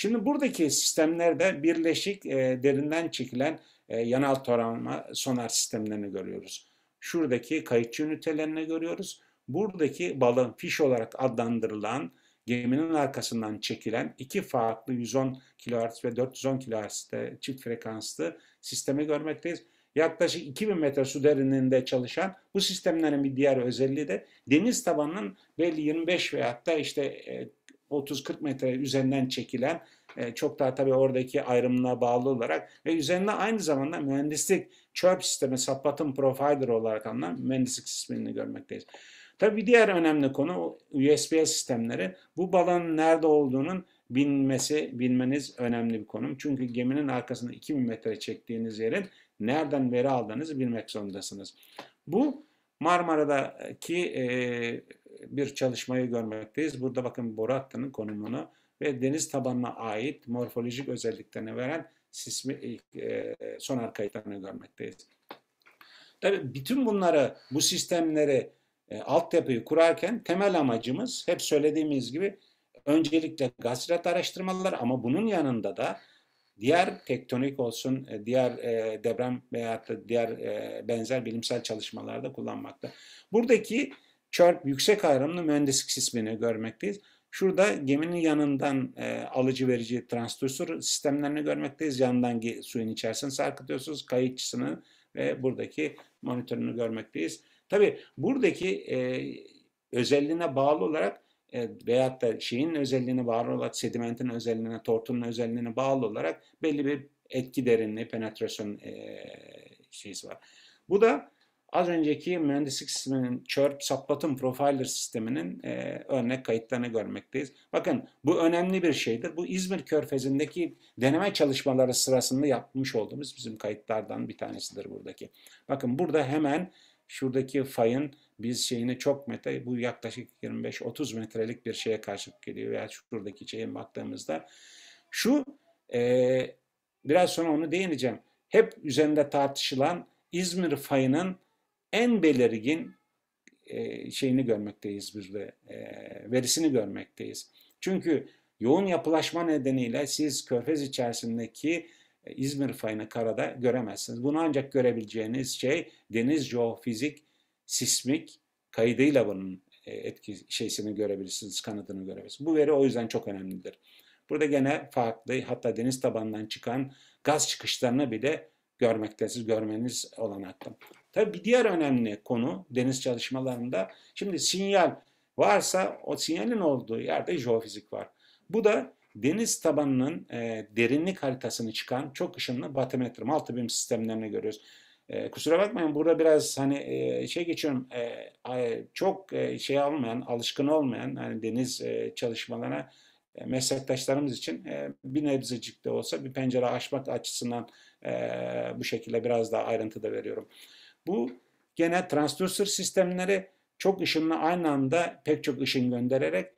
Şimdi buradaki sistemlerde birleşik e, derinden çekilen e, yanal torama sonar sistemlerini görüyoruz. Şuradaki kayıtçı ünitelerini görüyoruz. Buradaki balon fiş olarak adlandırılan geminin arkasından çekilen iki farklı 110 kHz ve 410 kHz çift frekanslı sistemi görmekteyiz. Yaklaşık 2000 metre su derinliğinde çalışan bu sistemlerin bir diğer özelliği de deniz tabanının belli 25 veya da işte e, 30-40 metre üzerinden çekilen e, çok daha tabii oradaki ayrımına bağlı olarak ve üzerinde aynı zamanda mühendislik çöp sistemi, sapatın provider olarak anılan mühendislik sistemini görmekteyiz. Tabii bir diğer önemli konu USB sistemleri. Bu balonun nerede olduğunun bilmesi, bilmeniz önemli bir konum. Çünkü geminin arkasında 2000 metre çektiğiniz yerin nereden veri aldığınızı bilmek zorundasınız. Bu Marmara'daki e, bir çalışmayı görmekteyiz. Burada bakın boru hattının konumunu ve deniz tabanına ait morfolojik özelliklerini veren sismi, e, e sonar kayıtlarını görmekteyiz. Tabii bütün bunları, bu sistemleri, e, altyapıyı kurarken temel amacımız hep söylediğimiz gibi öncelikle gazret araştırmaları ama bunun yanında da diğer tektonik olsun, e, diğer e, deprem veya da diğer e, benzer bilimsel çalışmalarda kullanmakta. Buradaki Çarp yüksek ayrımlı mühendislik sistemini görmekteyiz. Şurada geminin yanından e, alıcı verici transdüsür sistemlerini görmekteyiz. Yandan suyun içerisini sarkıtıyorsunuz. Kayıkçısını ve buradaki monitörünü görmekteyiz. Tabi buradaki e, özelliğine bağlı olarak e, veyahut da şeyin özelliğine bağlı olarak sedimentin özelliğine, tortunun özelliğine bağlı olarak belli bir etki derinliği, penetrasyon e, şeysi var. Bu da Az önceki mühendislik sisteminin chirp saplatım profiler sisteminin e, örnek kayıtlarını görmekteyiz. Bakın bu önemli bir şeydir. Bu İzmir Körfezi'ndeki deneme çalışmaları sırasında yapmış olduğumuz bizim kayıtlardan bir tanesidir buradaki. Bakın burada hemen şuradaki fayın biz şeyini çok metre bu yaklaşık 25-30 metrelik bir şeye karşılık geliyor veya şuradaki şeye baktığımızda şu e, biraz sonra onu değineceğim. Hep üzerinde tartışılan İzmir fayının en belirgin e, şeyini görmekteyiz biz de e, verisini görmekteyiz. Çünkü yoğun yapılaşma nedeniyle siz körfez içerisindeki e, İzmir fayını karada göremezsiniz. Bunu ancak görebileceğiniz şey deniz jeofizik, sismik kaydıyla bunun etki şeysini görebilirsiniz, kanıtını görebilirsiniz. Bu veri o yüzden çok önemlidir. Burada gene farklı hatta deniz tabanından çıkan gaz çıkışlarını bile görmekte, siz görmeniz olanaklı. Tabii bir diğer önemli konu deniz çalışmalarında şimdi sinyal varsa o sinyalin olduğu yerde jeofizik var. Bu da deniz tabanının e, derinlik haritasını çıkan çok ışınlı batimetre, altı birim sistemlerini görüyoruz. E, kusura bakmayın burada biraz hani e, şey geçiyorum e, çok e, şey almayan, alışkın olmayan hani deniz e, çalışmalarına e, meslektaşlarımız için e, bir nebzecik de olsa bir pencere açmak açısından e, bu şekilde biraz daha ayrıntıda veriyorum. Bu gene transducer sistemleri çok ışınla aynı anda pek çok ışın göndererek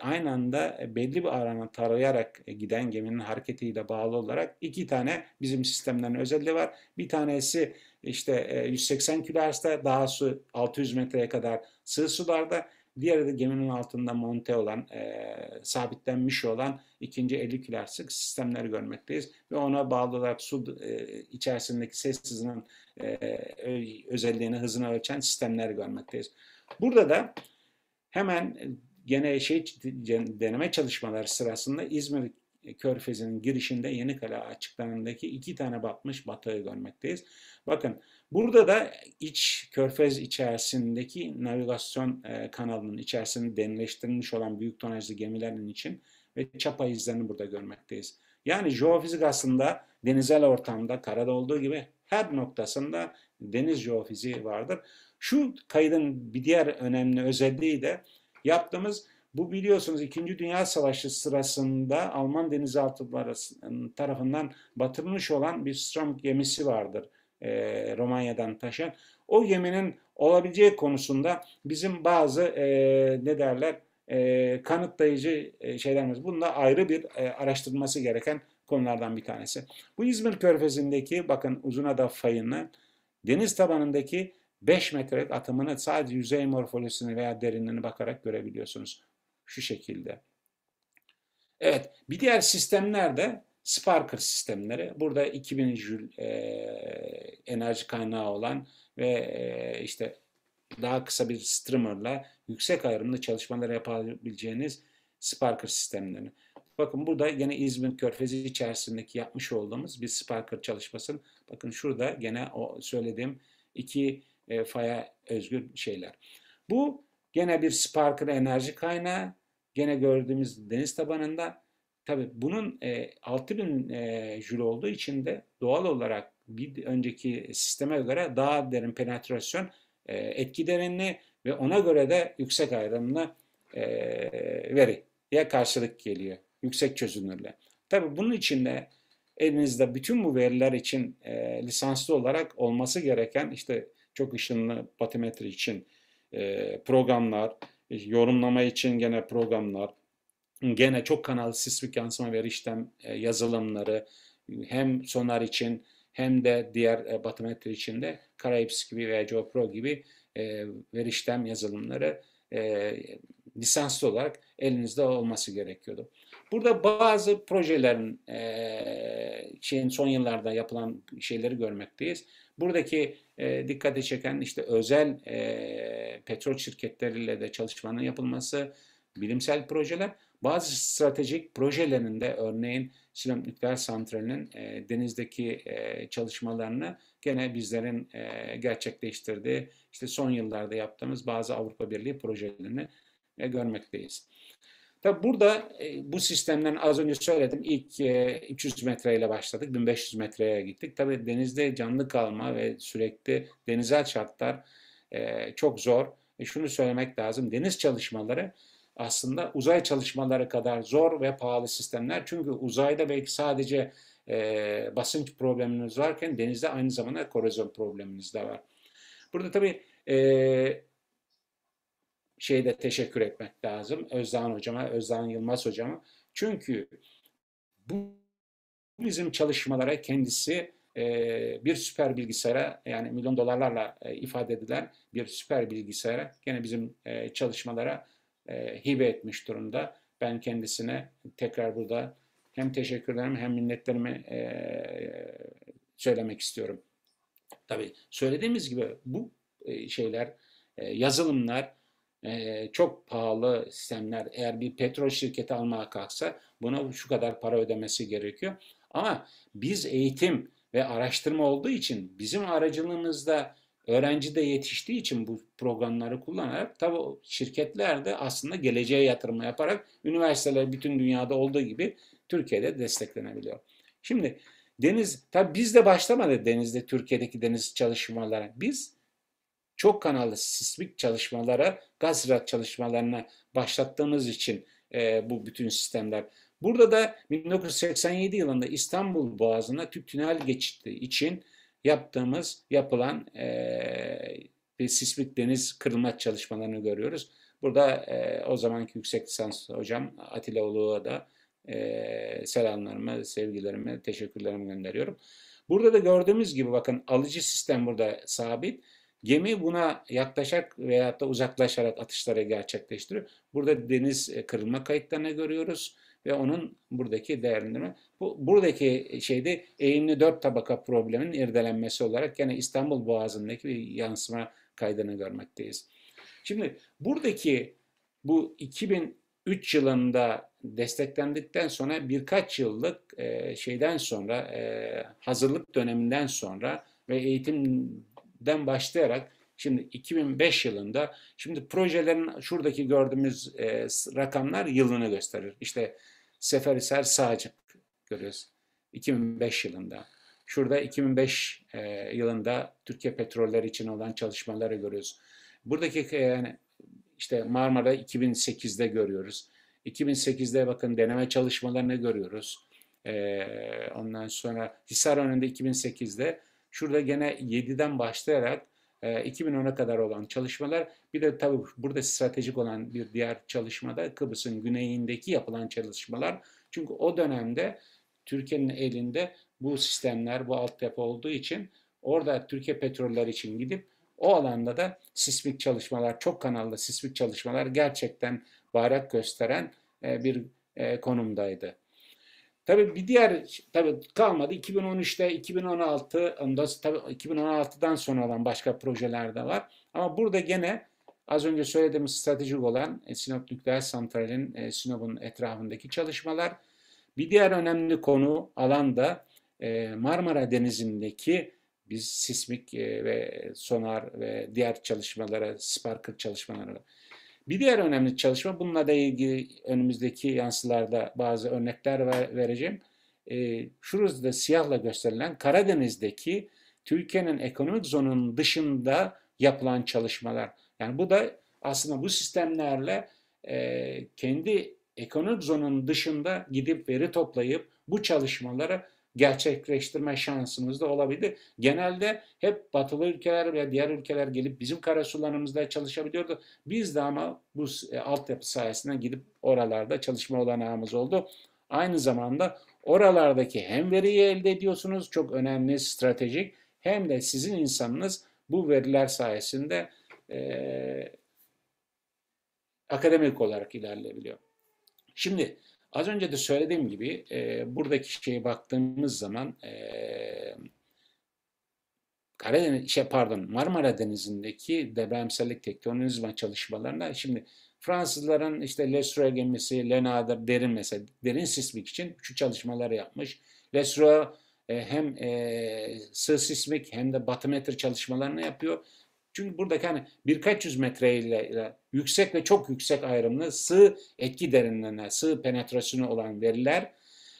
aynı anda belli bir alanı tarayarak giden geminin hareketiyle bağlı olarak iki tane bizim sistemlerin özelliği var. Bir tanesi işte 180 e, kHz'da daha su 600 metreye kadar sığ sularda Diğeri de geminin altında monte olan, e, sabitlenmiş olan ikinci elikülarsik sistemleri görmekteyiz. Ve ona bağlı olarak su e, içerisindeki ses hızının e, özelliğini, hızını ölçen sistemleri görmekteyiz. Burada da hemen gene şey deneme çalışmaları sırasında İzmir Körfezi'nin girişinde Yenikale açıklarındaki iki tane batmış batığı görmekteyiz. Bakın Burada da iç körfez içerisindeki navigasyon e, kanalının içerisinde denileştirilmiş olan büyük tonajlı gemilerin için ve çapa izlerini burada görmekteyiz. Yani jeofizik aslında denizel ortamda, karada olduğu gibi her noktasında deniz jeofiziği vardır. Şu kaydın bir diğer önemli özelliği de yaptığımız bu biliyorsunuz 2. Dünya Savaşı sırasında Alman denizaltıları tarafından batırılmış olan bir Strom gemisi vardır e, Romanya'dan taşan o geminin olabileceği konusunda bizim bazı e, ne derler e, kanıtlayıcı e, şeylerimiz. Bunda ayrı bir e, araştırılması gereken konulardan bir tanesi. Bu İzmir Körfezi'ndeki bakın Uzunada fayının deniz tabanındaki 5 metrelik atımını sadece yüzey morfolojisini veya derinliğini bakarak görebiliyorsunuz. Şu şekilde. Evet, bir diğer sistemler de Sparker sistemleri burada 2000 jül e, enerji kaynağı olan ve e, işte daha kısa bir streamerla yüksek ayrımlı çalışmalar yapabileceğiniz Sparker sistemlerini. Bakın burada yine İzmir Körfezi içerisindeki yapmış olduğumuz bir Sparker çalışmasının bakın şurada gene o söylediğim iki e, faya özgür şeyler. Bu gene bir Sparker enerji kaynağı. Gene gördüğümüz deniz tabanında Tabi bunun e, 6000 e, jül olduğu için de doğal olarak bir önceki sisteme göre daha derin penetrasyon e, etki derinliği ve ona göre de yüksek ayrımlı e, ya karşılık geliyor. Yüksek çözünürlüğe. Tabi bunun için de elinizde bütün bu veriler için e, lisanslı olarak olması gereken işte çok ışınlı batimetri için e, programlar, e, yorumlama için gene programlar, gene çok kanal sismik yansıma veri işlem yazılımları hem sonar için hem de diğer e, batometre için de Karaips gibi veya GeoPro gibi veri e, işlem yazılımları e, lisanslı olarak elinizde olması gerekiyordu. Burada bazı projelerin şeyin son yıllarda yapılan şeyleri görmekteyiz. Buradaki e, dikkate çeken işte özel e, petrol şirketleriyle de çalışmanın yapılması, bilimsel projeler, bazı stratejik projelerinde örneğin Sinop Nükleer Santrali'nin e, denizdeki e, çalışmalarını gene bizlerin e, gerçekleştirdiği, işte son yıllarda yaptığımız bazı Avrupa Birliği projelerini e, görmekteyiz. Tabi burada e, bu sistemden az önce söyledim ilk e, 300 metreyle başladık 1500 metreye gittik. Tabi denizde canlı kalma ve sürekli denizel şartlar e, çok zor. E, şunu söylemek lazım deniz çalışmaları aslında uzay çalışmaları kadar zor ve pahalı sistemler. Çünkü uzayda belki sadece e, basınç probleminiz varken denizde aynı zamanda korozyon probleminiz de var. Burada tabii e, şeyde teşekkür etmek lazım Özdan hocama, Özdan Yılmaz hocama. Çünkü bu bizim çalışmalara kendisi e, bir süper bilgisayara yani milyon dolarlarla e, ifade edilen bir süper bilgisayara gene bizim e, çalışmalara e, hibe etmiş durumda. Ben kendisine tekrar burada hem teşekkürlerimi hem minnetlerimi e, söylemek istiyorum. Tabii söylediğimiz gibi bu e, şeyler, e, yazılımlar e, çok pahalı sistemler. Eğer bir petrol şirketi almaya kalksa buna şu kadar para ödemesi gerekiyor. Ama biz eğitim ve araştırma olduğu için bizim aracılığımızda öğrenci de yetiştiği için bu programları kullanarak tabi şirketler de aslında geleceğe yatırım yaparak üniversiteler bütün dünyada olduğu gibi Türkiye'de desteklenebiliyor. Şimdi deniz tabi biz de başlamadı denizde Türkiye'deki deniz çalışmalara. Biz çok kanallı sismik çalışmalara, gaz çalışmalarına başlattığımız için e, bu bütün sistemler Burada da 1987 yılında İstanbul Boğazı'na tüp tünel geçti için yaptığımız, yapılan e, bir sismik deniz kırılma çalışmalarını görüyoruz. Burada e, o zamanki yüksek lisans hocam Atilla Uluğ'a da e, selamlarımı, sevgilerimi, teşekkürlerimi gönderiyorum. Burada da gördüğümüz gibi bakın alıcı sistem burada sabit. Gemi buna yaklaşarak veya da uzaklaşarak atışları gerçekleştiriyor. Burada deniz kırılma kayıtlarını görüyoruz ve onun buradaki değerlendirme. Bu, buradaki şeyde eğimli dört tabaka probleminin irdelenmesi olarak yine İstanbul Boğazı'ndaki bir yansıma kaydını görmekteyiz. Şimdi buradaki bu 2003 yılında desteklendikten sonra birkaç yıllık e, şeyden sonra e, hazırlık döneminden sonra ve eğitimden başlayarak şimdi 2005 yılında şimdi projelerin şuradaki gördüğümüz e, rakamlar yılını gösterir. İşte Seferisar Sağcık görüyoruz. 2005 yılında. Şurada 2005 e, yılında Türkiye Petrolleri için olan çalışmaları görüyoruz. Buradaki e, yani işte Marmara 2008'de görüyoruz. 2008'de bakın deneme çalışmalarını görüyoruz. E, ondan sonra Hisar önünde 2008'de şurada gene 7'den başlayarak 2010'a ee, kadar olan çalışmalar bir de tabii burada stratejik olan bir diğer çalışmada Kıbrıs'ın güneyindeki yapılan çalışmalar. Çünkü o dönemde Türkiye'nin elinde bu sistemler, bu altyapı olduğu için orada Türkiye petroller için gidip o alanda da sismik çalışmalar, çok kanallı sismik çalışmalar gerçekten bayrak gösteren e, bir e, konumdaydı. Tabii bir diğer tabii kalmadı 2013'te 2016 onda tabii 2016'dan sonra olan başka projeler de var. Ama burada gene az önce söylediğimiz stratejik olan e, Sinop Nükleer Santrali'nin e, Sinop'un etrafındaki çalışmalar. Bir diğer önemli konu alan da e, Marmara Denizi'ndeki biz sismik e, ve sonar ve diğer çalışmalara, sparkır çalışmalara bir diğer önemli çalışma, bununla da ilgili önümüzdeki yansılarda bazı örnekler vereceğim. E, ee, şurada siyahla gösterilen Karadeniz'deki Türkiye'nin ekonomik zonunun dışında yapılan çalışmalar. Yani bu da aslında bu sistemlerle e, kendi ekonomik zonun dışında gidip veri toplayıp bu çalışmalara gerçekleştirme şansımız da olabildi. Genelde hep batılı ülkeler veya diğer ülkeler gelip bizim karasularımızda çalışabiliyordu. Biz de ama bu e, altyapı sayesinde gidip oralarda çalışma olanağımız oldu. Aynı zamanda oralardaki hem veriyi elde ediyorsunuz çok önemli stratejik hem de sizin insanınız bu veriler sayesinde e, akademik olarak ilerleyebiliyor. Şimdi Az önce de söylediğim gibi e, buradaki şeye baktığımız zaman e, Karadeniz, şey pardon Marmara Denizi'ndeki depremsellik tektonizma çalışmalarında şimdi Fransızların işte Le Sueur gemisi, Le Nadir, Derin mesela Derin sismik için şu çalışmaları yapmış. Le Sueur e, hem e, sığ sismik hem de batimetre çalışmalarını yapıyor çünkü buradaki hani birkaç yüz metre ile yüksek ve çok yüksek ayrımlı sığ etki derinliğine, sığ penetrasyonu olan veriler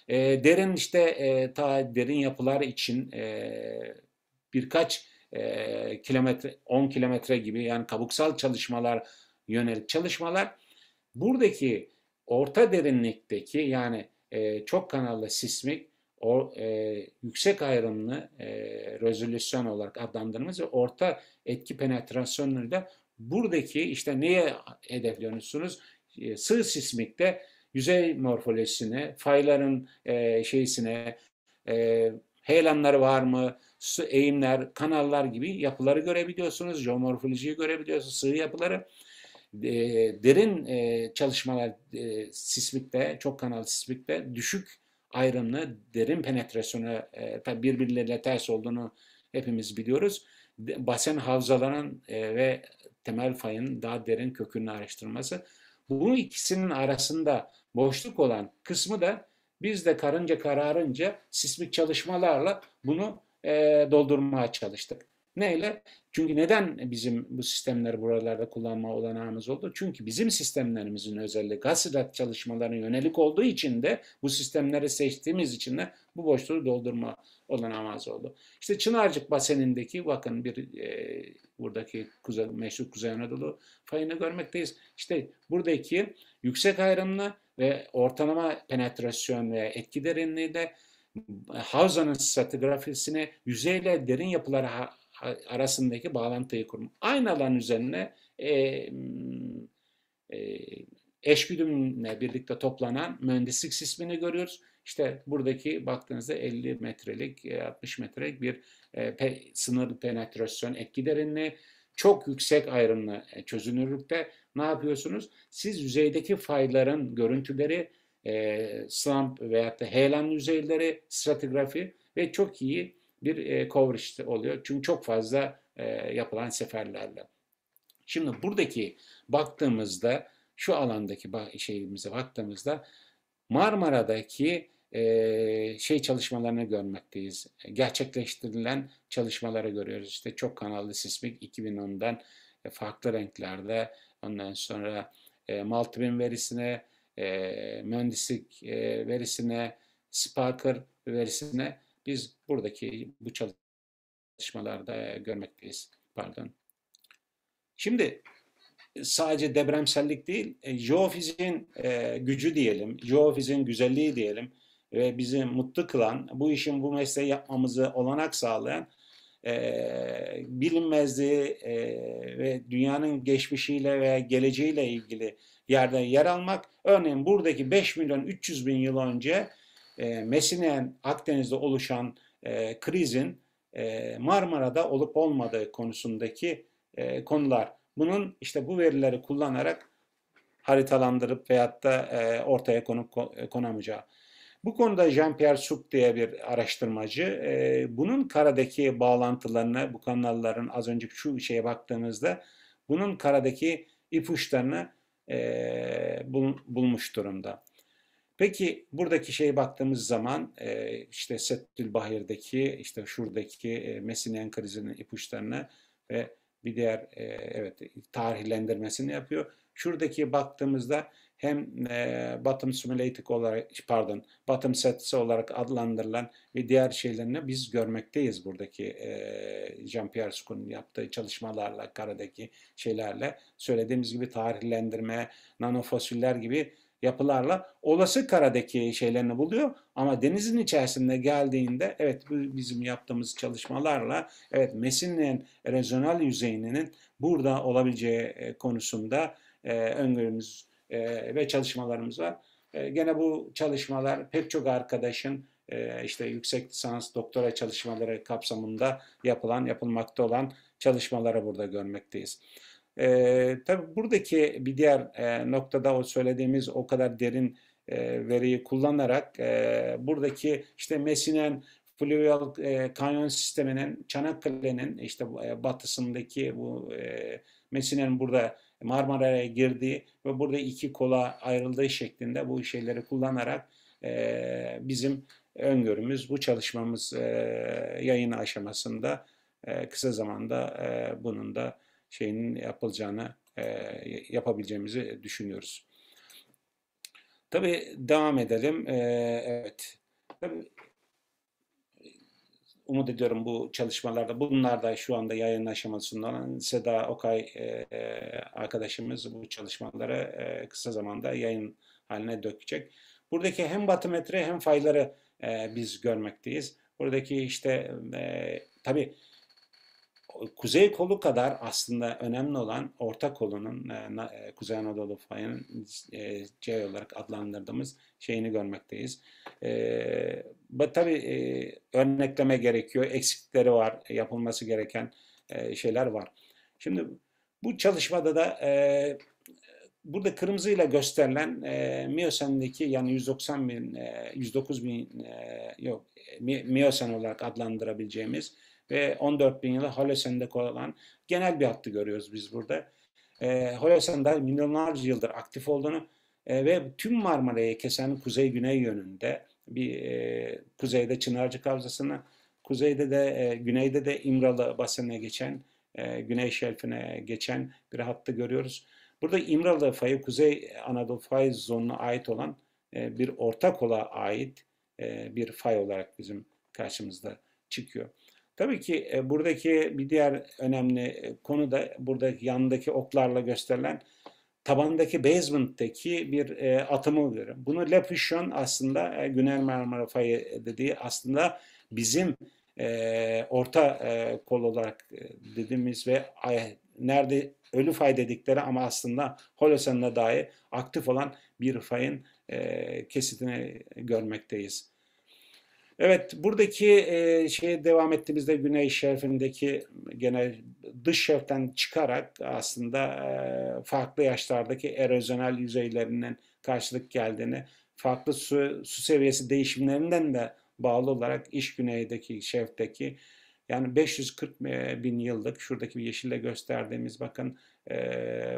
e, derin işte e, ta derin yapılar için e, birkaç e, kilometre 10 kilometre gibi yani kabuksal çalışmalar yönelik çalışmalar buradaki orta derinlikteki yani e, çok kanallı sismik o e, yüksek ayrımlı e, rezolüsyon olarak adlandırdığımız ve orta etki penetrasyonları da buradaki işte neye hedefliyorsunuz? E, sığ sismikte yüzey morfolojisine, fayların e, şeysine, e, heyelanları var mı, su eğimler, kanallar gibi yapıları görebiliyorsunuz, jeomorfolojiyi görebiliyorsunuz, sığ yapıları. E, derin e, çalışmalar e, sismikte, çok kanal sismikte düşük ayrımını, derin penetrasyonu, e, birbirleriyle ters olduğunu hepimiz biliyoruz. Basen havzaların e, ve temel fayın daha derin kökünün araştırması. Bu ikisinin arasında boşluk olan kısmı da biz de karınca kararınca sismik çalışmalarla bunu e, doldurmaya çalıştık. Neyle? Çünkü neden bizim bu sistemleri buralarda kullanma olanağımız oldu? Çünkü bizim sistemlerimizin özelliği gasirat çalışmalarına yönelik olduğu için de bu sistemleri seçtiğimiz için de bu boşluğu doldurma olanağımız oldu. İşte Çınarcık basenindeki bakın bir e, buradaki kuzey, meşhur Kuzey Anadolu fayını görmekteyiz. İşte buradaki yüksek ayrımlı ve ortalama penetrasyon ve etki derinliği de e, Havza'nın stratigrafisini yüzeyle derin yapılara arasındaki bağlantıyı kurmak. Aynı alan üzerine e, e, eşgüdümle birlikte toplanan mühendislik sismini görüyoruz. İşte buradaki baktığınızda 50 metrelik, 60 metrelik bir e, pe, sınır penetrasyon etki derinliği. Çok yüksek ayrımlı çözünürlükte ne yapıyorsunuz? Siz yüzeydeki fayların görüntüleri, e, slump veyahut da heyelan yüzeyleri, stratigrafi ve çok iyi bir e, coverage oluyor. Çünkü çok fazla e, yapılan seferlerle. Şimdi buradaki baktığımızda şu alandaki şeyimize baktığımızda Marmara'daki e, şey çalışmalarını görmekteyiz. Gerçekleştirilen çalışmaları görüyoruz. İşte çok kanallı sismik 2010'dan e, farklı renklerde ondan sonra e, Maltbin verisine, e, mühendislik e, verisine, Sparker verisine biz buradaki bu çalışmalarda görmekteyiz. Pardon. Şimdi e, sadece depremsellik değil, e, jeofizin e, gücü diyelim, jeofizin güzelliği diyelim ve bizi mutlu kılan, bu işin bu mesleği yapmamızı olanak sağlayan e, bilinmezliği e, ve dünyanın geçmişiyle veya geleceğiyle ilgili yerde yer almak. Örneğin buradaki 5 milyon 300 bin yıl önce e, Mesinen Akdeniz'de oluşan e, krizin e, Marmara'da olup olmadığı konusundaki e, konular. Bunun işte bu verileri kullanarak haritalandırıp veyahut da e, ortaya konup e, konamayacağı. Bu konuda Jean-Pierre Soup diye bir araştırmacı, e, bunun karadaki bağlantılarını, bu kanalların az önce şu şeye baktığımızda bunun karadaki ipuçlarını e, bul, bulmuş durumda. Peki buradaki şeye baktığımız zaman e, işte Settül Bahir'deki işte şuradaki e, Messinian krizinin ipuçlarını ve bir diğer e, evet tarihlendirmesini yapıyor. Şuradaki baktığımızda hem e, bottom olarak pardon bottom setsi olarak adlandırılan ve diğer şeylerini biz görmekteyiz buradaki e, Jean-Pierre Scott'un yaptığı çalışmalarla, karadaki şeylerle söylediğimiz gibi tarihlendirme, nanofosiller gibi yapılarla olası karadaki şeylerini buluyor ama denizin içerisinde geldiğinde evet bu bizim yaptığımız çalışmalarla evet Mesinin erozyonal yüzeyinin burada olabileceği e, konusunda e, öngörümüz e, ve çalışmalarımız var. Gene bu çalışmalar pek çok arkadaşın işte yüksek lisans doktora çalışmaları kapsamında yapılan yapılmakta olan çalışmaları burada görmekteyiz. E, tabii buradaki bir diğer e, noktada o söylediğimiz o kadar derin e, veriyi kullanarak e, buradaki işte Mesinen fluvial e, kanyon sisteminin Çanakkale'nin işte e, batısındaki bu e, Messine'nin burada Marmara'ya girdiği ve burada iki kola ayrıldığı şeklinde bu şeyleri kullanarak e, bizim öngörümüz bu çalışmamız e, yayın aşamasında e, kısa zamanda e, bunun da şeyinin yapılacağını e, yapabileceğimizi düşünüyoruz. Tabii devam edelim. E, evet. umut ediyorum bu çalışmalarda bunlar da şu anda yayın aşamasında Seda Okay e, arkadaşımız bu çalışmaları kısa zamanda yayın haline dökecek. Buradaki hem batometre hem fayları biz görmekteyiz. Buradaki işte e, tabii kuzey kolu kadar aslında önemli olan orta kolunun e, e, Kuzey Anadolu fayının e, C olarak adlandırdığımız şeyini görmekteyiz. Bu tabi örnekleme gerekiyor. Eksikleri var. Yapılması gereken şeyler var. Şimdi bu çalışmada da burada kırmızıyla gösterilen e, yani 190 bin, 109 bin yok Miyosen olarak adlandırabileceğimiz ve 14 bin yıla Holosen'de koyulan genel bir hattı görüyoruz biz burada. E, ee, Holosen'de milyonlarca yıldır aktif olduğunu e, ve tüm Marmara'yı kesen kuzey-güney yönünde bir e, kuzeyde Çınarcık Havzası'na, kuzeyde de e, güneyde de İmralı basenine geçen, e, güney şelfine geçen bir hattı görüyoruz. Burada İmralı fayı Kuzey Anadolu fay zonuna ait olan e, bir orta kola ait e, bir fay olarak bizim karşımızda çıkıyor. Tabii ki e, buradaki bir diğer önemli e, konu da buradaki yandaki oklarla gösterilen tabandaki basement'teki bir e, atımı göre. Bunu Le Pichon aslında e, Güney Marmara Fayı dediği aslında bizim e, orta kol olarak dediğimiz ve nerede ölü fay dedikleri ama aslında Holosen'e dahi aktif olan bir fayın kesitini görmekteyiz. Evet, buradaki e, şeye devam ettiğimizde Güney Şerifindeki gene dış şerften çıkarak aslında e, farklı yaşlardaki erozyonel yüzeylerinin karşılık geldiğini, farklı su, su seviyesi değişimlerinden de bağlı olarak iş güneydeki şerfteki yani 540 bin yıllık şuradaki bir yeşille gösterdiğimiz bakın e,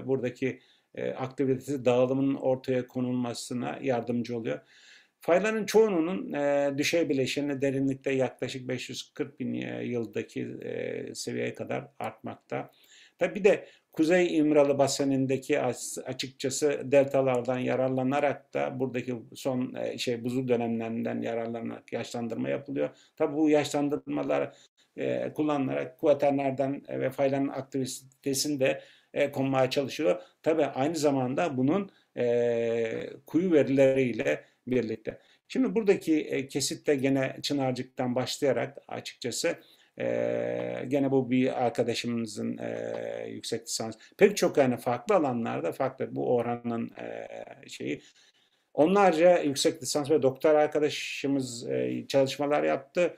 buradaki e, aktivitesi dağılımının ortaya konulmasına yardımcı oluyor. Fayların çoğunun e, düşey bileşeni derinlikte yaklaşık 540 bin e, yıldaki e, seviyeye kadar artmakta. Tabi bir de Kuzey İmralı basenindeki açıkçası deltalardan yararlanarak da buradaki son e, şey buzul dönemlerinden yararlanarak yaşlandırma yapılıyor. Tabi bu yaşlandırmalar e, kullanılarak kuaternerden e, ve faydanın aktivitesini de konmaya çalışıyor. Tabi aynı zamanda bunun kuyu verileriyle birlikte. Şimdi buradaki e, kesitte gene Çınarcık'tan başlayarak açıkçası e, gene bu bir arkadaşımızın e, yüksek lisans. Pek çok yani farklı alanlarda farklı. Bu oranın şeyi. Onlarca yüksek lisans ve doktor arkadaşımız çalışmalar yaptı.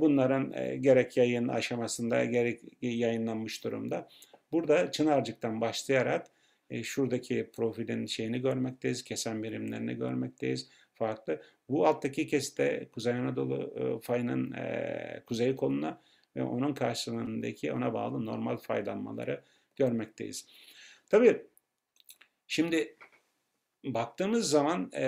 bunların e, gerek yayın aşamasında gerek yayınlanmış durumda. Burada Çınarcık'tan başlayarak e, şuradaki profilin şeyini görmekteyiz. Kesen birimlerini görmekteyiz. Farklı. Bu alttaki keste Kuzey Anadolu e, fayının e, kuzey koluna ve onun karşılığındaki ona bağlı normal faylanmaları görmekteyiz. Tabii şimdi baktığımız zaman e,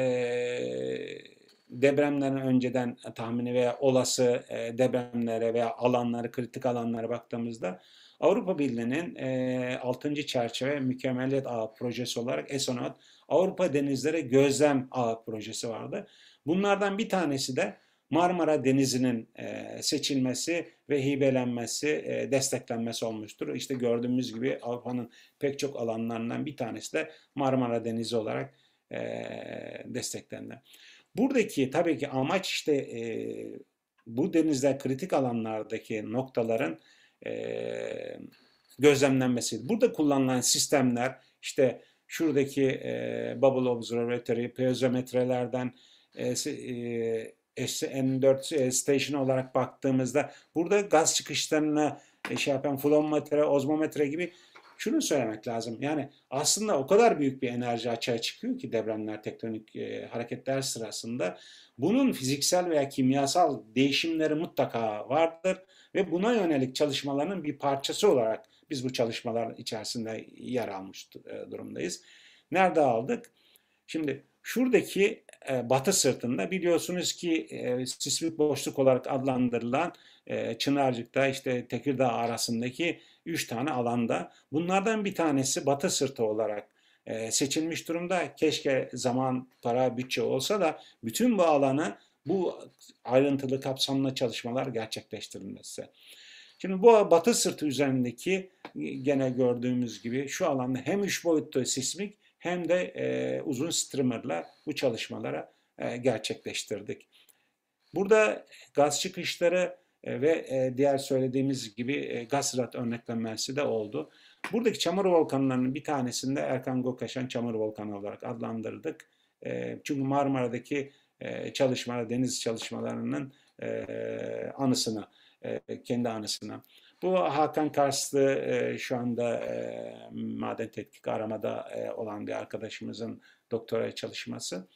depremlerin önceden tahmini veya olası depremlere veya alanları, kritik alanlara baktığımızda Avrupa Birliği'nin e, 6. Çerçeve Mükemmeliyet Ağı projesi olarak ESONAT, Avrupa Denizleri Gözlem Ağı projesi vardı. Bunlardan bir tanesi de Marmara Denizi'nin e, seçilmesi ve hibelenmesi, e, desteklenmesi olmuştur. İşte gördüğümüz gibi Avrupa'nın pek çok alanlarından bir tanesi de Marmara Denizi olarak e, desteklendi. Buradaki tabii ki amaç işte e, bu denizler kritik alanlardaki noktaların Gözlemlenmesi. Burada kullanılan sistemler işte şuradaki e, bubble observatory, piezometrelerden e, e, N4 station olarak baktığımızda burada gaz çıkışlarına e, şey yapan flow ozmometre gibi şunu söylemek lazım. Yani aslında o kadar büyük bir enerji açığa çıkıyor ki depremler, tektonik e, hareketler sırasında. Bunun fiziksel veya kimyasal değişimleri mutlaka vardır ve buna yönelik çalışmaların bir parçası olarak biz bu çalışmalar içerisinde yer almış e, durumdayız. Nerede aldık? Şimdi şuradaki e, batı sırtında biliyorsunuz ki e, sismik boşluk olarak adlandırılan e, Çınarcık'ta işte Tekirdağ arasındaki 3 tane alanda. Bunlardan bir tanesi batı sırtı olarak e, seçilmiş durumda. Keşke zaman, para, bütçe olsa da bütün bu alanı bu ayrıntılı kapsamlı çalışmalar gerçekleştirilmesi. Şimdi bu batı sırtı üzerindeki e, gene gördüğümüz gibi şu alanda hem üç boyutlu sismik hem de e, uzun streamerla bu çalışmalara e, gerçekleştirdik. Burada gaz çıkışları e, ve e, diğer söylediğimiz gibi e, Gasrat örneklenmesi de oldu. Buradaki çamur volkanlarının bir tanesinde Erkan Gökhaşan çamur volkanı olarak adlandırdık. Çünkü Marmara'daki çalışmalar, deniz çalışmalarının anısına, kendi anısına. Bu Hakan Karslı şu anda maden tetkik aramada olan bir arkadaşımızın doktora çalışması.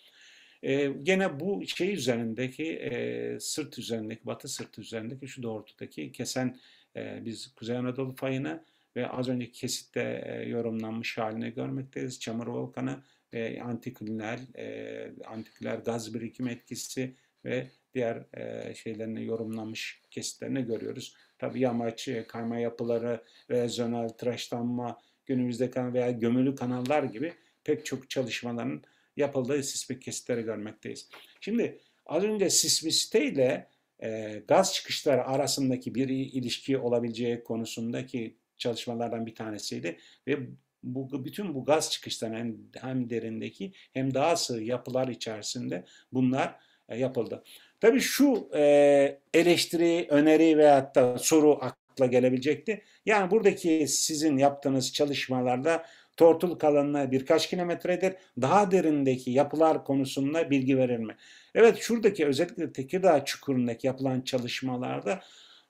E, gene bu şey üzerindeki e, sırt üzerindeki, batı sırt üzerindeki şu doğrultudaki kesen e, biz Kuzey Anadolu fayını ve az önce kesitte e, yorumlanmış halini görmekteyiz. Çamur volkanı, e, antiklinal, e, antikler gaz birikim etkisi ve diğer e, şeylerini yorumlanmış kesitlerini görüyoruz. Tabii yamaç, e, kayma yapıları, rezyonel tıraşlanma, günümüzde kan veya gömülü kanallar gibi pek çok çalışmaların yapıldığı sismik kesitleri görmekteyiz. Şimdi az önce sismisite ile e, gaz çıkışları arasındaki bir ilişki olabileceği konusundaki çalışmalardan bir tanesiydi ve bu, bütün bu gaz çıkışları hem, hem derindeki hem daha sığ yapılar içerisinde bunlar e, yapıldı. Tabii şu e, eleştiri, öneri veyahut da soru akla gelebilecekti. Yani buradaki sizin yaptığınız çalışmalarda Tortul kalınlığı birkaç kilometredir. Daha derindeki yapılar konusunda bilgi verir mi? Evet şuradaki özellikle Tekirdağ çukurundaki yapılan çalışmalarda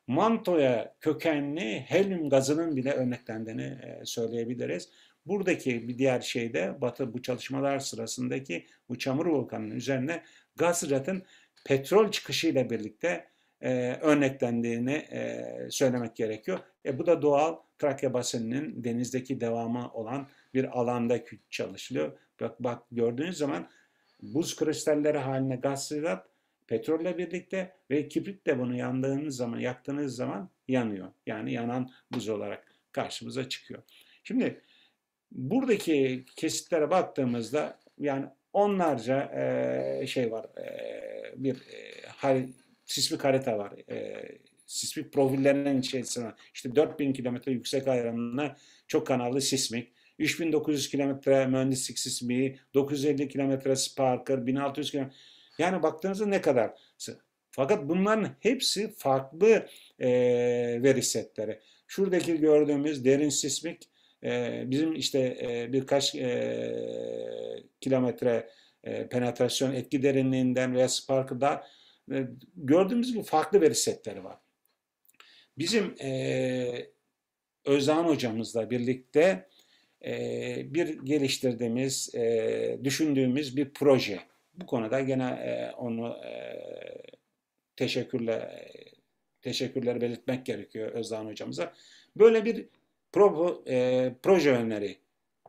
mantoya kökenli helyum gazının bile örneklendiğini e, söyleyebiliriz. Buradaki bir diğer şey de Batı bu çalışmalar sırasındaki bu çamur volkanının üzerine Gazrat'ın petrol çıkışıyla birlikte e, örneklendiğini e, söylemek gerekiyor. E bu da doğal Trakya basınının denizdeki devamı olan bir alanda çalışılıyor. Bak, bak gördüğünüz zaman buz kristalleri haline gaz sırat petrolle birlikte ve kibrit de bunu yandığınız zaman, yaktığınız zaman yanıyor. Yani yanan buz olarak karşımıza çıkıyor. Şimdi buradaki kesitlere baktığımızda yani onlarca e, şey var, e, bir e, sismik harita var e, sismik profillerinin içerisine işte 4000 kilometre yüksek ayranına çok kanallı sismik, 3900 kilometre mühendislik sismiği, 950 kilometre Sparker, 1600 kilometre yani baktığınızda ne kadar. Fakat bunların hepsi farklı e, veri setleri. Şuradaki gördüğümüz derin sismik e, bizim işte e, birkaç e, kilometre e, penetrasyon etki derinliğinden veya sparkerda e, gördüğümüz gibi farklı veri setleri var. Bizim e, Özlem hocamızla birlikte e, bir geliştirdiğimiz, e, düşündüğümüz bir proje. Bu konuda gene e, onu e, teşekkürle teşekkürler belirtmek gerekiyor Özhan hocamıza. Böyle bir pro, e, proje öneri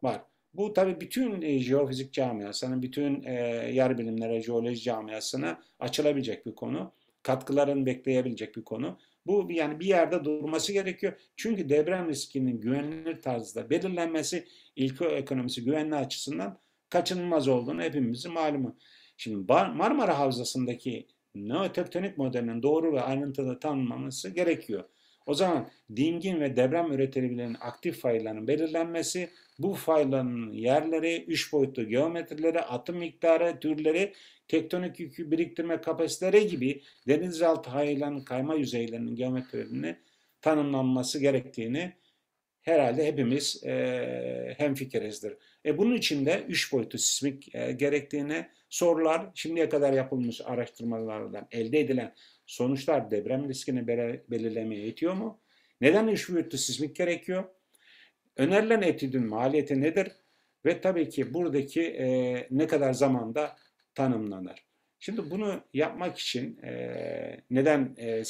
var. Bu tabi bütün e, jeofizik camiasının, bütün e, yer bilimleri jeoloji camiasına açılabilecek bir konu. Katkıların bekleyebilecek bir konu. Bu yani bir yerde durması gerekiyor. Çünkü deprem riskinin güvenilir tarzda belirlenmesi ilk ekonomisi güvenli açısından kaçınılmaz olduğunu hepimizin malumu. Şimdi Marmara Havzası'ndaki neotektonik modelinin doğru ve ayrıntılı tanımlaması gerekiyor. O zaman dingin ve deprem üretilebilen aktif faillerin belirlenmesi, bu faillerin yerleri, üç boyutlu geometrileri, atım miktarı, türleri, tektonik yükü biriktirme kapasiteleri gibi denizaltı faillerin kayma yüzeylerinin geometrilerini tanımlanması gerektiğini herhalde hepimiz e, hemfikirizdir. E, bunun için de üç boyutlu sismik e, gerektiğine sorular şimdiye kadar yapılmış araştırmalardan elde edilen Sonuçlar deprem riskini belirlemeye yetiyor mu? Neden 3 boyutlu sismik gerekiyor? Önerilen etüdün maliyeti nedir? Ve tabii ki buradaki e, ne kadar zamanda tanımlanır? Şimdi bunu yapmak için e, neden e, e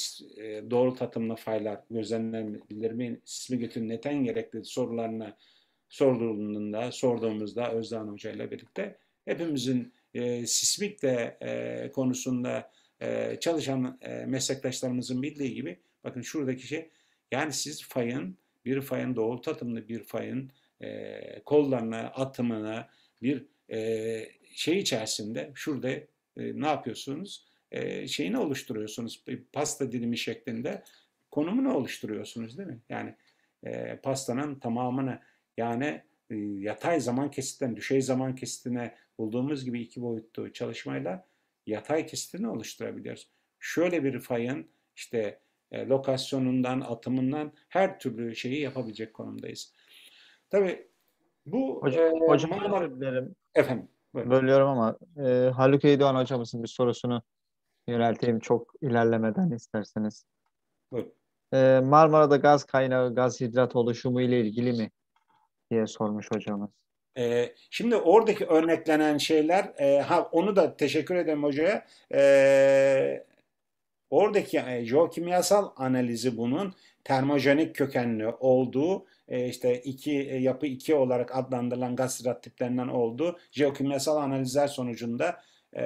doğru tatımlı faylar gözlemlenebilir sismik etüdün neden gerekli Sorularını sorduğunda, sorduğumuzda Özden Hoca ile birlikte hepimizin e, sismik de e, konusunda ee, çalışan e, meslektaşlarımızın bildiği gibi bakın şuradaki şey yani siz fayın bir fayın doğal doğrultatımlı bir fayın e, kollarına atımına bir e, şey içerisinde şurada e, ne yapıyorsunuz? E, şeyini oluşturuyorsunuz pasta dilimi şeklinde konumunu oluşturuyorsunuz değil mi? Yani e, pastanın tamamını yani e, yatay zaman kesitten düşey zaman kesitine bulduğumuz gibi iki boyutlu çalışmayla yatay kistini oluşturabilir? Şöyle bir fayın işte e, lokasyonundan, atımından her türlü şeyi yapabilecek konumdayız. Tabii bu hocam, e, hocam Marmara... dilerim. Efendim. Buyurun. Bölüyorum ama e, Haluk Eydoğan hocamızın bir sorusunu yönelteyim çok ilerlemeden isterseniz. E, Marmara'da gaz kaynağı, gaz hidrat oluşumu ile ilgili mi diye sormuş hocamız. E, şimdi oradaki örneklenen şeyler, e, ha onu da teşekkür ederim hocaya. E, oradaki e, jeokimyasal analizi bunun termojenik kökenli olduğu, e, işte iki e, yapı iki olarak adlandırılan gaz hidrat tiplerinden olduğu jeokimyasal analizler sonucunda e,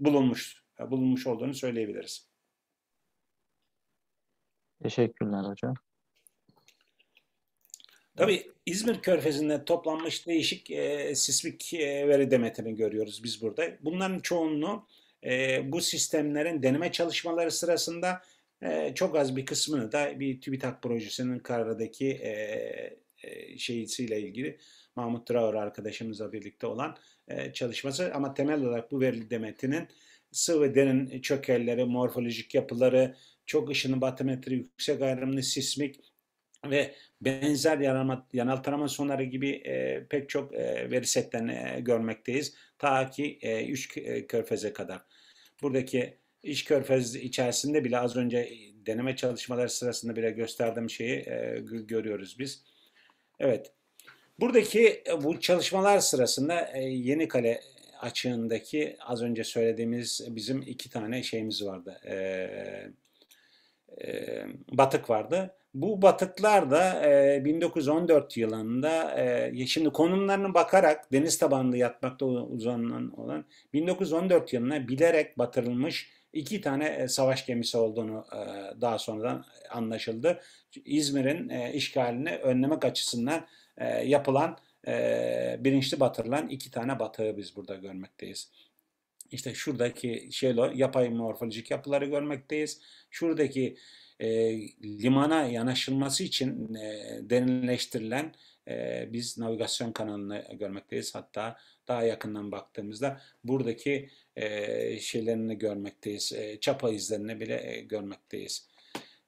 bulunmuş bulunmuş olduğunu söyleyebiliriz. Teşekkürler hocam. Tabii İzmir körfezinde toplanmış değişik e, sismik e, veri demetini görüyoruz biz burada. Bunların çoğunluğu e, bu sistemlerin deneme çalışmaları sırasında e, çok az bir kısmını da bir TÜBİTAK projesinin karadaki e, e, şeyisiyle ilgili Mahmut Traor arkadaşımızla birlikte olan e, çalışması ama temel olarak bu veri demetinin sıvı derin çökelleri, morfolojik yapıları, çok ışını batimetri, yüksek ayrımlı sismik ve benzer yanal tarama sonları gibi e, pek çok e, veri setlerini e, görmekteyiz. Ta ki e, e, körfeze kadar. Buradaki iç körfez içerisinde bile az önce deneme çalışmaları sırasında bile gösterdiğim şeyi e, görüyoruz biz. Evet. Buradaki e, bu çalışmalar sırasında e, kale açığındaki az önce söylediğimiz e, bizim iki tane şeyimiz vardı. E, e, batık vardı. Bu batıklar da e, 1914 yılında e, şimdi konumlarına bakarak deniz tabanında yatmakta uzanan olan 1914 yılına bilerek batırılmış iki tane e, savaş gemisi olduğunu e, daha sonradan anlaşıldı. İzmir'in e, işgalini önlemek açısından e, yapılan e, bilinçli batırılan iki tane batığı biz burada görmekteyiz. İşte şuradaki şey yapay morfolojik yapıları görmekteyiz. Şuradaki e, limana yanaşılması için e, derinleştirilen e, biz navigasyon kanalını görmekteyiz. Hatta daha yakından baktığımızda buradaki e, şeylerini görmekteyiz. E, çapa izlerini bile e, görmekteyiz.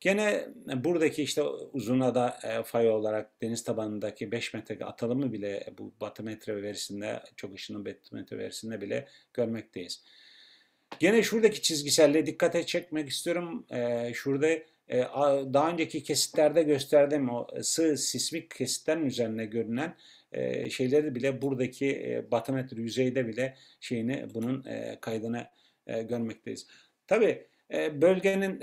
Gene buradaki işte uzuna da e, fay olarak deniz tabanındaki 5 metre atalımı bile bu batımetre verisinde, çok ışının batımetre verisinde bile görmekteyiz. Gene şuradaki çizgiselle dikkate çekmek istiyorum. E, şurada e, daha önceki kesitlerde gösterdiğim o e, sığ sismik kesitlerin üzerine görünen e, şeyleri bile buradaki batometre yüzeyde bile şeyini bunun kaydını görmekteyiz. Tabi bölgenin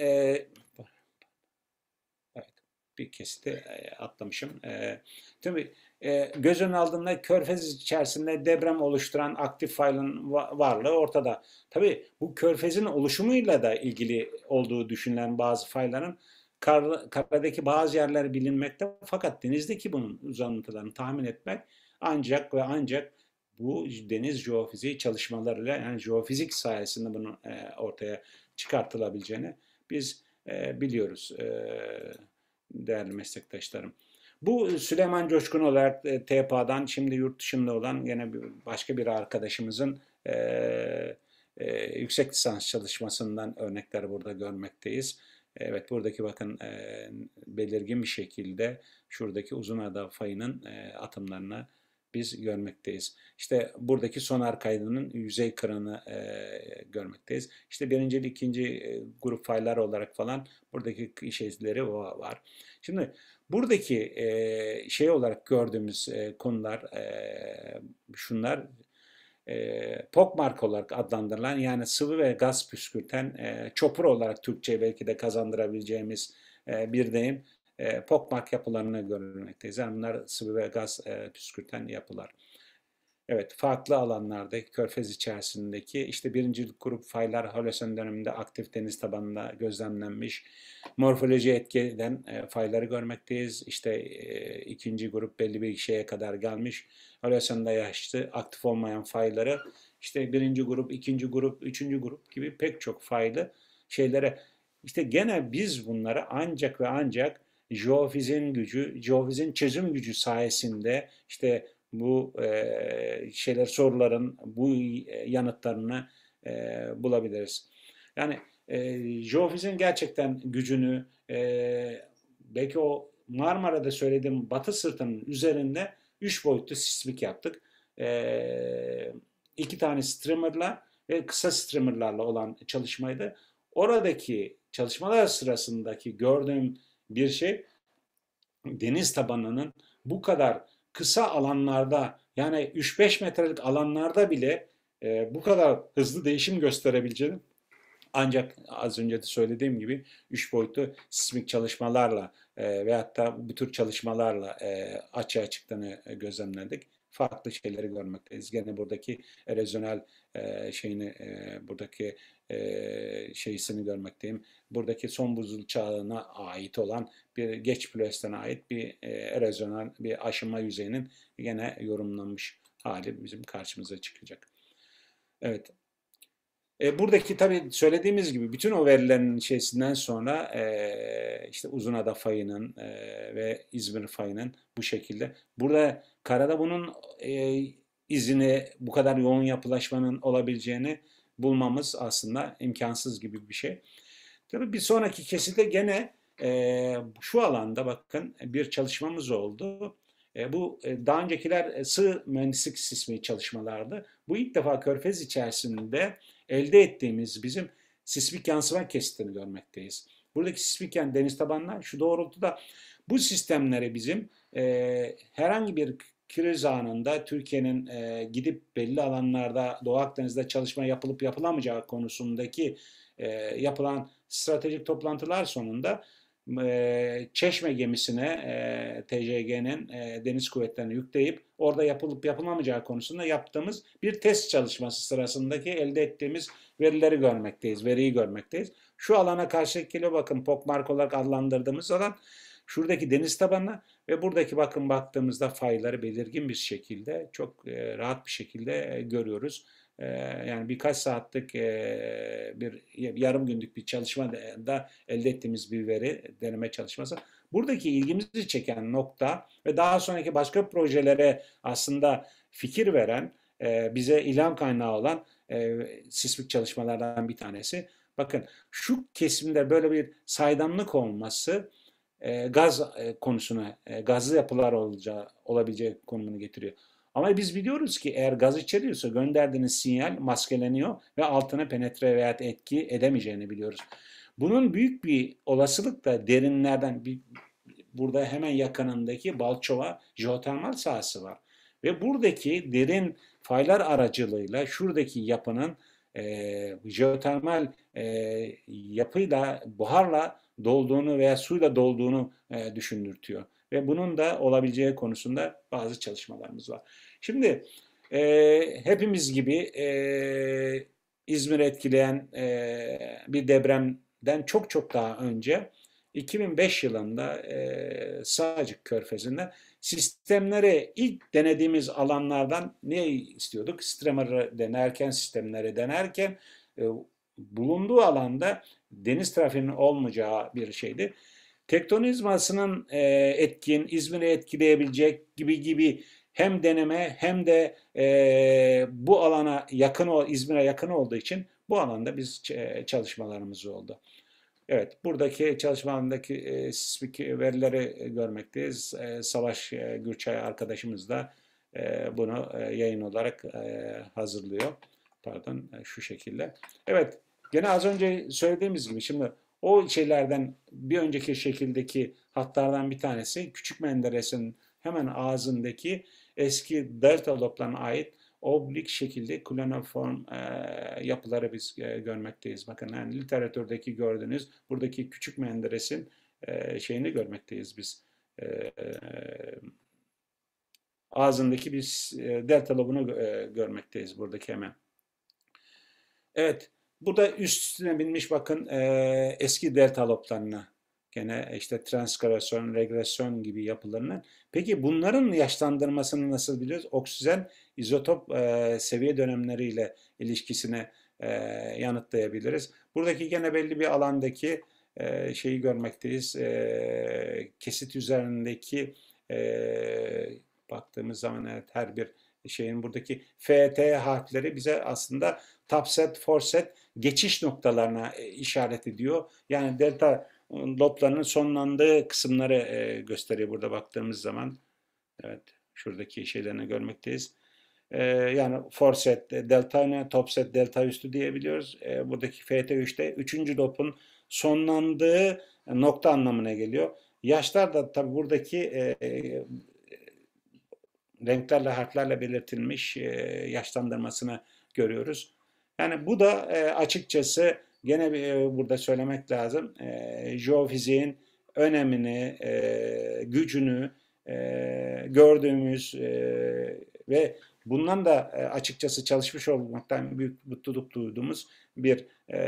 bir kesiti atlamışım. E, tüm e, göz önüne aldığında körfez içerisinde deprem oluşturan aktif failin varlığı ortada. Tabi bu körfezin oluşumuyla da ilgili olduğu düşünülen bazı faillerin kar, karadaki bazı yerler bilinmekte fakat denizdeki bunun uzantılarını tahmin etmek ancak ve ancak bu deniz jeofiziği çalışmalarıyla yani jeofizik sayesinde bunun e, ortaya çıkartılabileceğini biz e, biliyoruz. E, değerli meslektaşlarım. Bu Süleyman Coşkun olarak e, TPA'dan şimdi yurt dışında olan yine bir, başka bir arkadaşımızın e, e, yüksek lisans çalışmasından örnekler burada görmekteyiz. Evet buradaki bakın e, belirgin bir şekilde şuradaki uzun ada fayının e, atımlarına biz görmekteyiz. İşte buradaki sonar kaydının yüzey kırını e, görmekteyiz. İşte birinci, ikinci e, grup faylar olarak falan buradaki şeyleri var. Şimdi buradaki e, şey olarak gördüğümüz e, konular e, şunlar e, POKMARK olarak adlandırılan yani sıvı ve gaz püskürten e, çopur olarak Türkçe belki de kazandırabileceğimiz e, bir deyim e, Pokmark yapılarını görmekteyiz. Yani bunlar sıvı ve gaz e, püskürten yapılar. Evet, farklı alanlarda körfez içerisindeki işte birinci grup faylar Holosen döneminde aktif deniz tabanında gözlemlenmiş morfoloji etki eden e, fayları görmekteyiz. İşte e, ikinci grup belli bir şeye kadar gelmiş. Holosen'de yaşlı aktif olmayan fayları işte birinci grup, ikinci grup, üçüncü grup gibi pek çok faylı şeylere işte gene biz bunlara ancak ve ancak jeofizin gücü, jeofizin çözüm gücü sayesinde işte bu e, şeyler soruların bu e, yanıtlarını e, bulabiliriz. Yani e, jeofizin gerçekten gücünü e, belki o Marmara'da söylediğim batı sırtının üzerinde 3 boyutlu sismik yaptık. E, iki tane streamerla ve kısa streamerlarla olan çalışmaydı. Oradaki çalışmalar sırasındaki gördüğüm bir şey deniz tabanının bu kadar kısa alanlarda yani 3-5 metrelik alanlarda bile e, bu kadar hızlı değişim gösterebileceğini ancak az önce de söylediğim gibi 3 boyutlu sismik çalışmalarla e, veyahut da bu tür çalışmalarla e, açığa çıktığını gözlemledik farklı şeyleri görmekteyiz. Gene buradaki erozyonel e, şeyini, e, buradaki e, şeysini görmekteyim. Buradaki son buzul çağına ait olan bir geç ploestene ait bir e, erozyonel bir aşınma yüzeyinin gene yorumlanmış hali bizim karşımıza çıkacak. Evet, e, buradaki tabii söylediğimiz gibi bütün o verilerin içerisinden sonra e, işte Uzunada fayının e, ve İzmir fayının bu şekilde. Burada Karada bunun e, izini bu kadar yoğun yapılaşmanın olabileceğini bulmamız aslında imkansız gibi bir şey. Tabi bir sonraki kesitte gene e, şu alanda bakın bir çalışmamız oldu. E, bu e, daha öncekiler e, sığ mühendislik sismi çalışmalardı. Bu ilk defa körfez içerisinde elde ettiğimiz bizim sismik yansıma kesitini görmekteyiz. Buradaki sismik yani deniz tabanlar şu doğrultuda bu sistemleri bizim e, herhangi bir kriz anında Türkiye'nin e, gidip belli alanlarda Doğu Akdeniz'de çalışma yapılıp yapılamayacağı konusundaki e, yapılan stratejik toplantılar sonunda e, Çeşme gemisine e, TCG'nin e, deniz kuvvetlerini yükleyip orada yapılıp yapılamayacağı konusunda yaptığımız bir test çalışması sırasındaki elde ettiğimiz verileri görmekteyiz, veriyi görmekteyiz. Şu alana karşı kilo bakın Pokmark olarak adlandırdığımız alan Şuradaki deniz tabanına ve buradaki bakın baktığımızda fayları belirgin bir şekilde çok e, rahat bir şekilde e, görüyoruz. E, yani birkaç saatlik bir yarım günlük bir çalışmada elde ettiğimiz bir veri deneme çalışması. Buradaki ilgimizi çeken nokta ve daha sonraki başka projelere aslında fikir veren, bize ilham kaynağı olan e, sismik çalışmalardan bir tanesi. Bakın şu kesimde böyle bir saydamlık olması e, gaz e, konusuna, e, gazlı yapılar olacağı, olabileceği konumunu getiriyor. Ama biz biliyoruz ki eğer gaz içeriyorsa gönderdiğiniz sinyal maskeleniyor ve altına penetre veya etki edemeyeceğini biliyoruz. Bunun büyük bir olasılık da derinlerden bir, burada hemen yakınındaki Balçova jeotermal sahası var. Ve buradaki derin faylar aracılığıyla şuradaki yapının e, jeotermal e, yapıyla, buharla dolduğunu veya suyla dolduğunu e, düşündürtüyor. Ve bunun da olabileceği konusunda bazı çalışmalarımız var. Şimdi e, hepimiz gibi e, İzmir etkileyen e, bir depremden çok çok daha önce 2005 yılında e, Sağcık Körfezi'nde sistemlere ilk denediğimiz alanlardan ne istiyorduk? Sistemleri denerken, sistemlere denerken e, bulunduğu alanda deniz trafiğinin olmayacağı bir şeydi. Tektonizmasının e, etkin, İzmir'i etkileyebilecek gibi gibi hem deneme hem de e, bu alana yakın, İzmir'e yakın olduğu için bu alanda biz e, çalışmalarımız oldu. Evet, buradaki çalışmalarındaki e, sismik verileri görmekteyiz. E, Savaş e, Gürçay arkadaşımız da e, bunu e, yayın olarak e, hazırlıyor. Pardon, e, şu şekilde. Evet, Gene az önce söylediğimiz gibi şimdi o şeylerden bir önceki şekildeki hatlardan bir tanesi Küçük Menderes'in hemen ağzındaki eski delta loblarına ait oblik şekilde klenoform e, yapıları biz e, görmekteyiz. Bakın yani literatürdeki gördüğünüz buradaki Küçük Menderes'in e, şeyini görmekteyiz biz. E, e, ağzındaki bir delta lobunu e, görmekteyiz buradaki hemen. Evet. Burada üstüne binmiş bakın e, eski delta loblarına. Gene e, işte transkarasyon, regresyon gibi yapılarının. Peki bunların yaşlandırmasını nasıl biliyoruz? Oksijen izotop e, seviye dönemleriyle ilişkisine e, yanıtlayabiliriz. Buradaki gene belli bir alandaki e, şeyi görmekteyiz. E, kesit üzerindeki e, baktığımız zaman evet her bir şeyin buradaki FT harfleri bize aslında tapset, forset geçiş noktalarına e, işaret ediyor. Yani delta e, loblarının sonlandığı kısımları e, gösteriyor burada baktığımız zaman. Evet şuradaki şeylerini görmekteyiz. Yani forset delta ne, topset delta üstü diyebiliyoruz. Buradaki FT3'te üçüncü dop'un sonlandığı nokta anlamına geliyor. Yaşlar da tabii buradaki renklerle, harflerle belirtilmiş yaşlandırmasını görüyoruz. Yani bu da açıkçası gene burada söylemek lazım. E, jeofiziğin önemini, gücünü gördüğümüz ve bundan da açıkçası çalışmış olmaktan büyük mutluluk duyduğumuz bir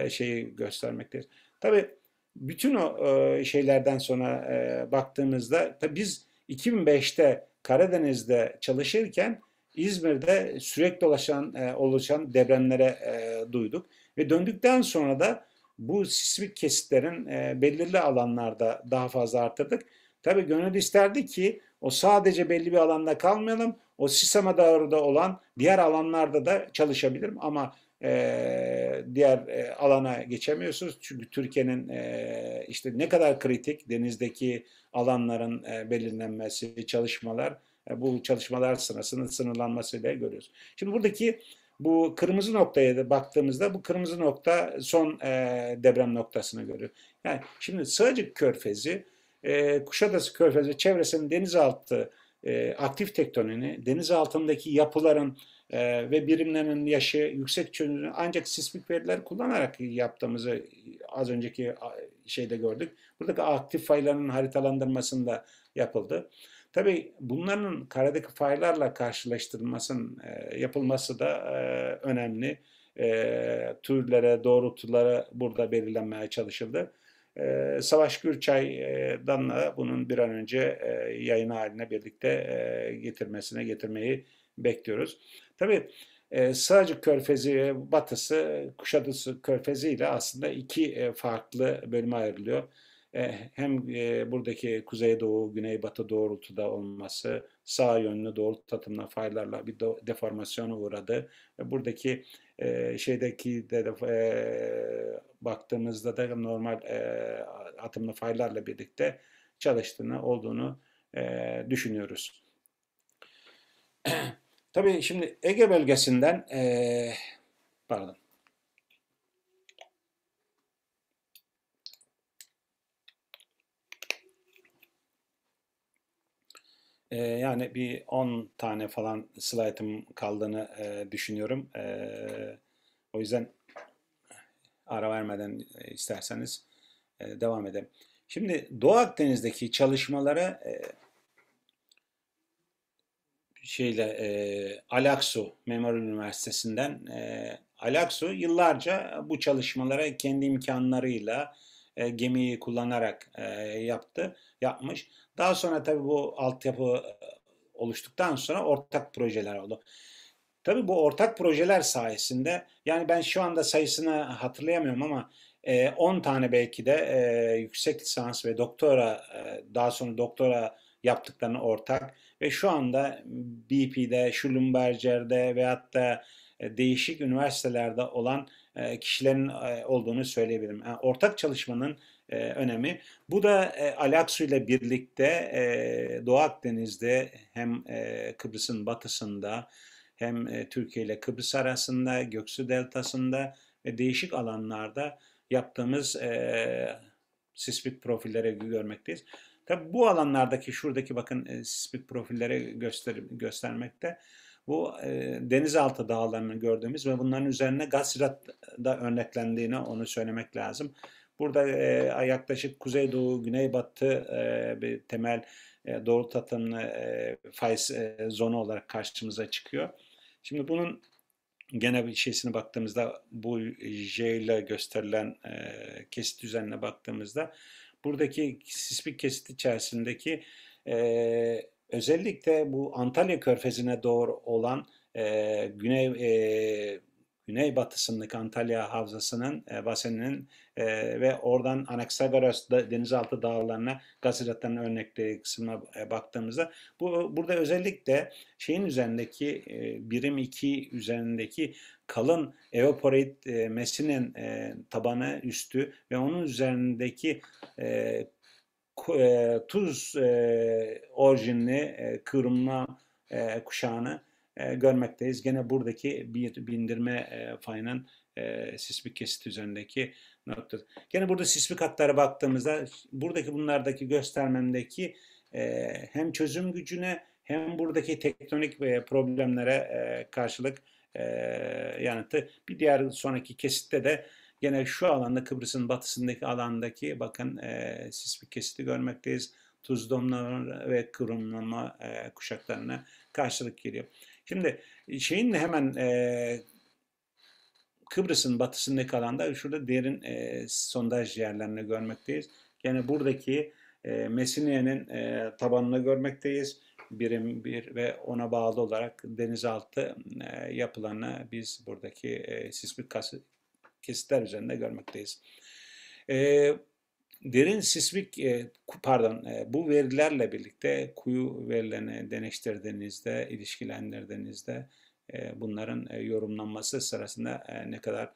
şeyi göstermektedir. Tabii bütün o şeylerden sonra baktığımızda tabii biz 2005'te Karadeniz'de çalışırken İzmir'de sürekli oluşan, e, oluşan depremlere e, duyduk. Ve döndükten sonra da bu sismik kesitlerin e, belirli alanlarda daha fazla arttırdık. Tabii gönül isterdi ki o sadece belli bir alanda kalmayalım. O Sisama Dağı'da olan diğer alanlarda da çalışabilirim ama ee, diğer e, alana geçemiyorsunuz. Çünkü Türkiye'nin e, işte ne kadar kritik denizdeki alanların e, belirlenmesi, çalışmalar, bu çalışmalar sırasının sınırlanmasıyla görüyoruz. Şimdi buradaki bu kırmızı noktaya da baktığımızda bu kırmızı nokta son deprem noktasını görüyor. Yani şimdi Sığacık Körfezi, Kuşadası Körfezi çevresinin denizaltı altı e, aktif tektonini, deniz altındaki yapıların e, ve birimlerin yaşı, yüksek çözünürlüğü ancak sismik veriler kullanarak yaptığımızı az önceki şeyde gördük. Burada da aktif fayların haritalandırmasında yapıldı. Tabii bunların karadaki faylarla karşılaştırılmasının e, yapılması da e, önemli. E, türlere, doğrultulara burada belirlenmeye çalışıldı. E, Savaş Gürçay'dan da bunun bir an önce e, yayın haline birlikte e, getirmesine getirmeyi bekliyoruz. Tabii e, Sığacık Körfezi ve batısı Kuşadası Körfezi ile aslında iki e, farklı bölüme ayrılıyor. E, hem e, buradaki kuzeydoğu, güneybatı doğrultuda olması, sağ yönlü doğru tatımla faylarla bir do- deformasyona uğradı. E, buradaki e, şeydeki de, de e, baktığımızda da normal e, atımlı faylarla birlikte çalıştığını olduğunu e, düşünüyoruz. Tabii şimdi Ege bölgesinden e, pardon Ee, yani bir 10 tane falan slaytım kaldığını e, düşünüyorum. E, o yüzden ara vermeden e, isterseniz e, devam edelim. Şimdi Doğu Akdeniz'deki çalışmalara e, şeyle e, Alaksu Memorial Üniversitesi'nden e, Alaksu yıllarca bu çalışmalara kendi imkanlarıyla e, gemiyi kullanarak e, yaptı, yapmış. Daha sonra tabii bu altyapı e, oluştuktan sonra ortak projeler oldu. Tabii bu ortak projeler sayesinde yani ben şu anda sayısını hatırlayamıyorum ama 10 e, tane belki de e, yüksek lisans ve doktora e, daha sonra doktora yaptıklarını ortak ve şu anda BP'de, Schlumberger'de veyahut da e, değişik üniversitelerde olan e, kişilerin e, olduğunu söyleyebilirim. Yani e, ortak çalışmanın önemi. Bu da Alaksu ile birlikte Doğu Akdeniz'de hem Kıbrıs'ın batısında hem Türkiye ile Kıbrıs arasında, Göksu Deltası'nda ve değişik alanlarda yaptığımız e, sismik profillere görmekteyiz. Tabi bu alanlardaki şuradaki bakın e, sismik profillere göster göstermekte. Bu e, denizaltı dağlarını gördüğümüz ve bunların üzerine gazirat da örneklendiğini onu söylemek lazım. Burada e, yaklaşık kuzeydoğu, güneybatı e, bir temel e, doğru tatımlı e, faiz e, zonu olarak karşımıza çıkıyor. Şimdi bunun gene bir şeysine baktığımızda bu J ile gösterilen e, kesit düzenine baktığımızda buradaki sismik kesit içerisindeki e, özellikle bu Antalya körfezine doğru olan e, güney e, güneybatısındaki Antalya havzasının e, baseninin e, ve oradan Anaxagoras denizaltı dağlarına Gazirat'tan örnekleri kısmına e, baktığımızda bu burada özellikle şeyin üzerindeki e, birim 2 üzerindeki kalın evaporit e, mesinin e, tabanı üstü ve onun üzerindeki e, e, Tuz e, orijinli e, kıvrımla e, kuşağını e, görmekteyiz. Gene buradaki bir bindirme e, fayının e, sismik kesit üzerindeki nokta. Gene burada sismik hatlara baktığımızda buradaki bunlardaki göstermemdeki e, hem çözüm gücüne hem buradaki tektonik e, problemlere e, karşılık e, yanıtı. Bir diğer sonraki kesitte de Gene şu alanda Kıbrıs'ın batısındaki alandaki bakın e, sismik kesiti görmekteyiz. Tuz domlama ve kıvrımlama e, kuşaklarına karşılık geliyor. Şimdi şeyin hemen e, Kıbrıs'ın batısındaki alanda şurada derin e, sondaj yerlerini görmekteyiz. Yine buradaki e, Mesine'nin e, tabanını görmekteyiz. Birim bir ve ona bağlı olarak denizaltı e, yapılarını biz buradaki e, sismik kesitler üzerinde görmekteyiz. E, derin sismik, e, pardon e, bu verilerle birlikte kuyu verilerini deneştirdiğinizde, ilişkilendirdiğinizde e, bunların e, yorumlanması sırasında e, ne kadar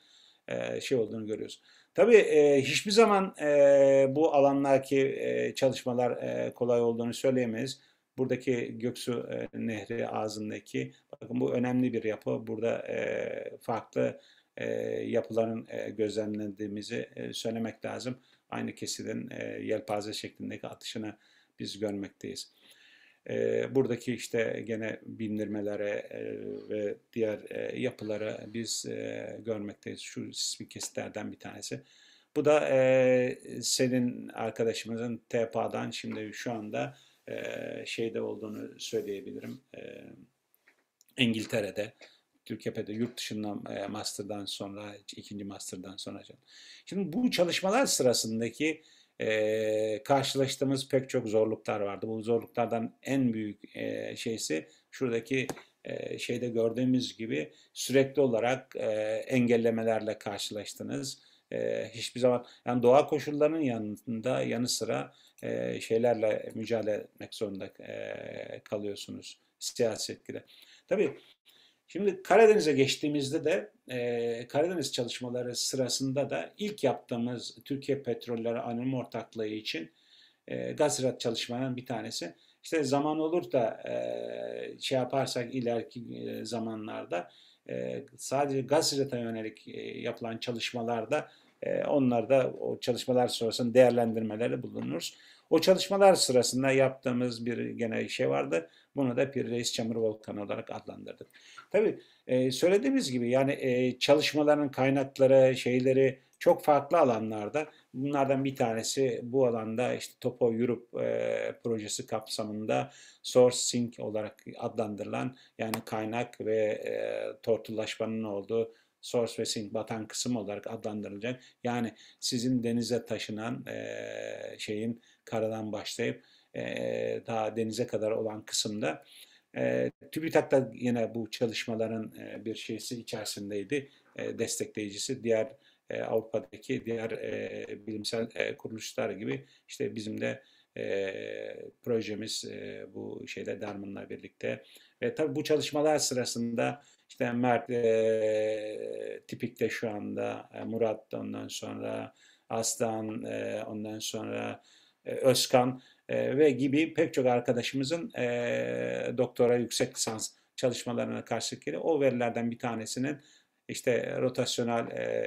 e, şey olduğunu görüyoruz. Tabii e, hiçbir zaman e, bu alanlardaki e, çalışmalar e, kolay olduğunu söyleyemeyiz. Buradaki Göksu e, Nehri ağzındaki, bakın bu önemli bir yapı. Burada e, farklı e, yapıların e, gözlemlediğimizi e, söylemek lazım. Aynı kesiden e, yelpaze şeklindeki atışını biz görmekteyiz. E, buradaki işte gene bindirmelere ve diğer e, yapıları biz görmekteyiz. Şu sismik kesitlerden bir tanesi. Bu da senin arkadaşımızın TPA'dan şimdi şu anda şeyde olduğunu söyleyebilirim. E, İngiltere'de Türkiye'de yurt dışından e, master'dan sonra, ikinci master'dan sonra. Şimdi bu çalışmalar sırasındaki e, karşılaştığımız pek çok zorluklar vardı. Bu zorluklardan en büyük e, şeysi şuradaki e, şeyde gördüğümüz gibi sürekli olarak e, engellemelerle karşılaştınız. E, hiçbir zaman yani doğa koşullarının yanında yanı sıra e, şeylerle mücadele etmek zorunda e, kalıyorsunuz siyasetçiler. Tabii Şimdi Karadeniz'e geçtiğimizde de e, Karadeniz çalışmaları sırasında da ilk yaptığımız Türkiye Petrolleri Anonim Ortaklığı için e, Gazirat çalışmalarının bir tanesi. İşte zaman olur da e, şey yaparsak ileriki e, zamanlarda e, sadece Gazirat'a yönelik e, yapılan çalışmalarda e, onlar da o çalışmalar sonrasında değerlendirmeleri bulunuruz. O çalışmalar sırasında yaptığımız bir gene şey vardı. Bunu da Pir Reis Çamur Volkanı olarak adlandırdık. Tabii e, söylediğimiz gibi yani e, çalışmaların kaynakları, şeyleri çok farklı alanlarda. Bunlardan bir tanesi bu alanda işte Topo Europe e, projesi kapsamında sourcing olarak adlandırılan yani kaynak ve e, tortulaşmanın olduğu source ve sink batan kısım olarak adlandırılacak. Yani sizin denize taşınan e, şeyin karadan başlayıp e, daha denize kadar olan kısımda. E, TÜBİTAK da yine bu çalışmaların e, bir şeysi içerisindeydi, e, destekleyicisi. Diğer e, Avrupa'daki diğer e, bilimsel e, kuruluşlar gibi işte bizim de e, projemiz e, bu şeyde Darman'la birlikte ve tabii bu çalışmalar sırasında işte Mert e, tipikte şu anda e, Murat ondan sonra Aslan e, ondan sonra e, Özkan e, ve gibi pek çok arkadaşımızın e, doktora yüksek lisans çalışmalarına karşılık geliyor. O verilerden bir tanesinin işte rotasyonel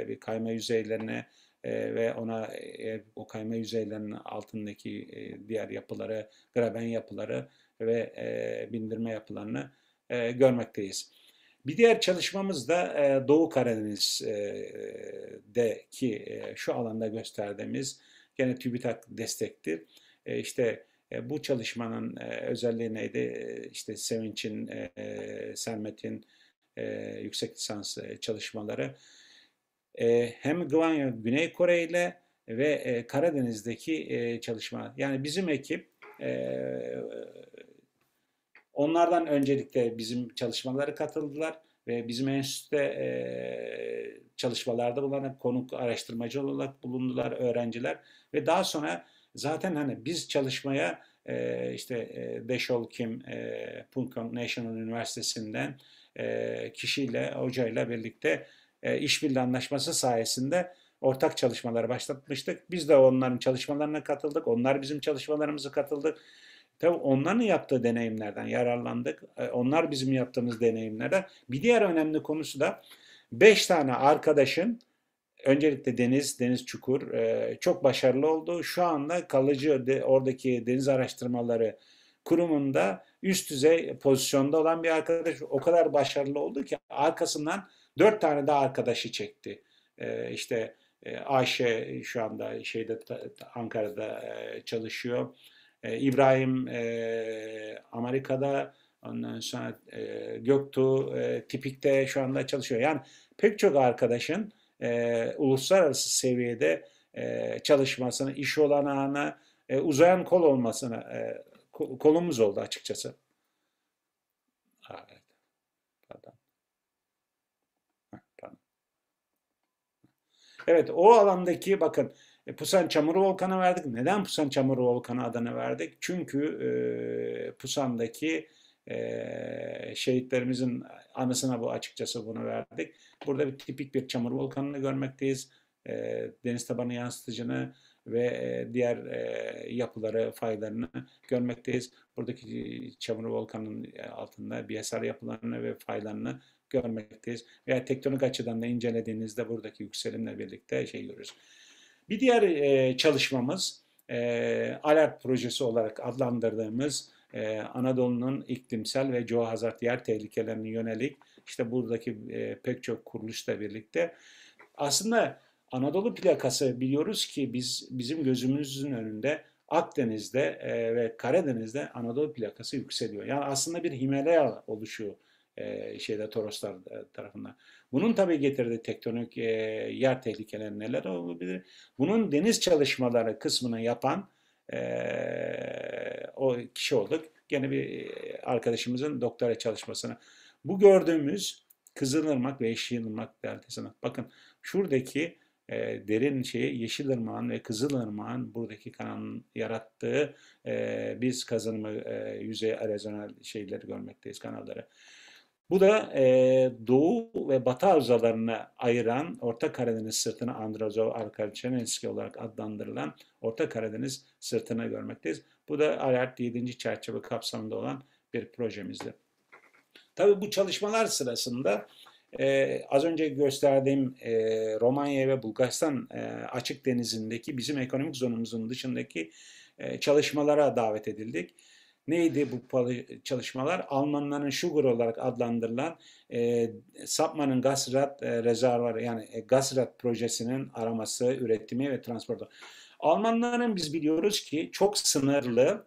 bir kayma yüzeylerine e, ve ona e, o kayma yüzeylerinin altındaki e, diğer yapıları, graben yapıları ve e, bindirme yapılarını e, görmekteyiz. Bir diğer çalışmamız da e, Doğu Karadeniz'deki e, şu alanda gösterdiğimiz Gene TÜBİTAK destekti. E, işte e, bu çalışmanın e, özelliği neydi? E, işte Sevinç'in, e, Sermet'in e, yüksek lisans e, çalışmaları. E, hem Gwanyo Güney Kore ile ve e, Karadeniz'deki e, çalışma. Yani bizim ekip e, onlardan öncelikle bizim çalışmalara katıldılar ve bizim enstitüde e, çalışmalarda bulunan konuk araştırmacı olarak bulundular öğrenciler. Ve daha sonra zaten hani biz çalışmaya e, işte e, Deşol Kim e, Punkan National Üniversitesi'nden e, kişiyle, hocayla birlikte e, işbirliği anlaşması sayesinde ortak çalışmaları başlatmıştık. Biz de onların çalışmalarına katıldık. Onlar bizim çalışmalarımıza katıldık. Tabii onların yaptığı deneyimlerden yararlandık. E, onlar bizim yaptığımız deneyimlerden. Bir diğer önemli konusu da 5 tane arkadaşın öncelikle Deniz, Deniz Çukur e, çok başarılı oldu. Şu anda kalıcı de, oradaki deniz araştırmaları kurumunda üst düzey pozisyonda olan bir arkadaş o kadar başarılı oldu ki arkasından dört tane daha arkadaşı çekti. E, işte e, Ayşe şu anda şeyde Ankara'da e, çalışıyor. E, İbrahim e, Amerika'da, Ondan sonra e, Göktuğ e, Tipik'te şu anda çalışıyor. Yani pek çok arkadaşın e, uluslararası seviyede e, çalışmasını, iş olanağına, e, uzayan kol olmasına e, kolumuz oldu açıkçası. Evet. Pardon. Pardon. Evet o alandaki bakın e, Pusan çamuru Volkanı verdik. Neden Pusan çamuru Volkanı adını verdik? Çünkü e, Pusan'daki e, şehitlerimizin anısına bu açıkçası bunu verdik. Burada bir tipik bir çamur volkanını görmekteyiz. deniz tabanı yansıtıcını ve diğer yapıları, faylarını görmekteyiz. Buradaki çamur volkanının altında bir hasar yapılarını ve faylarını görmekteyiz. Veya tektonik açıdan da incelediğinizde buradaki yükselimle birlikte şey görürüz. Bir diğer çalışmamız e, ALERT projesi olarak adlandırdığımız e, Anadolu'nun iklimsel ve cohazat yer tehlikelerine yönelik işte buradaki e, pek çok kuruluşla birlikte aslında Anadolu plakası biliyoruz ki biz bizim gözümüzün önünde Akdeniz'de e, ve Karadeniz'de Anadolu plakası yükseliyor. Yani aslında bir Himalaya oluşuyor e, şeyde Toroslar tarafından. Bunun tabii getirdiği tektonik e, yer tehlikeleri neler olabilir? Bunun deniz çalışmaları kısmını yapan o kişi olduk. Gene bir arkadaşımızın doktora çalışmasına. Bu gördüğümüz Kızılırmak ve Yeşilırmak deltasına. Bakın şuradaki e, derin şeyi Yeşilırmak'ın ve Kızılırmak'ın buradaki kanalın yarattığı e, biz kazanımı e, yüzey erozonal şeyleri görmekteyiz kanalları. Bu da e, doğu ve batı havzalarına ayıran Orta Karadeniz sırtını Androzov Arkalçenenski olarak adlandırılan Orta Karadeniz sırtını görmekteyiz. Bu da ALERT 7. çerçeve kapsamında olan bir projemizdi. Tabi bu çalışmalar sırasında ee, az önce gösterdiğim e, Romanya ve Bulgaristan e, açık denizindeki bizim ekonomik zonumuzun dışındaki e, çalışmalara davet edildik. Neydi bu çalışmalar? Almanların Sugar olarak adlandırılan e, Sapman'ın Gasrat e, rezervarı yani e, Gasrat projesinin araması, üretimi ve transportu. Almanların biz biliyoruz ki çok sınırlı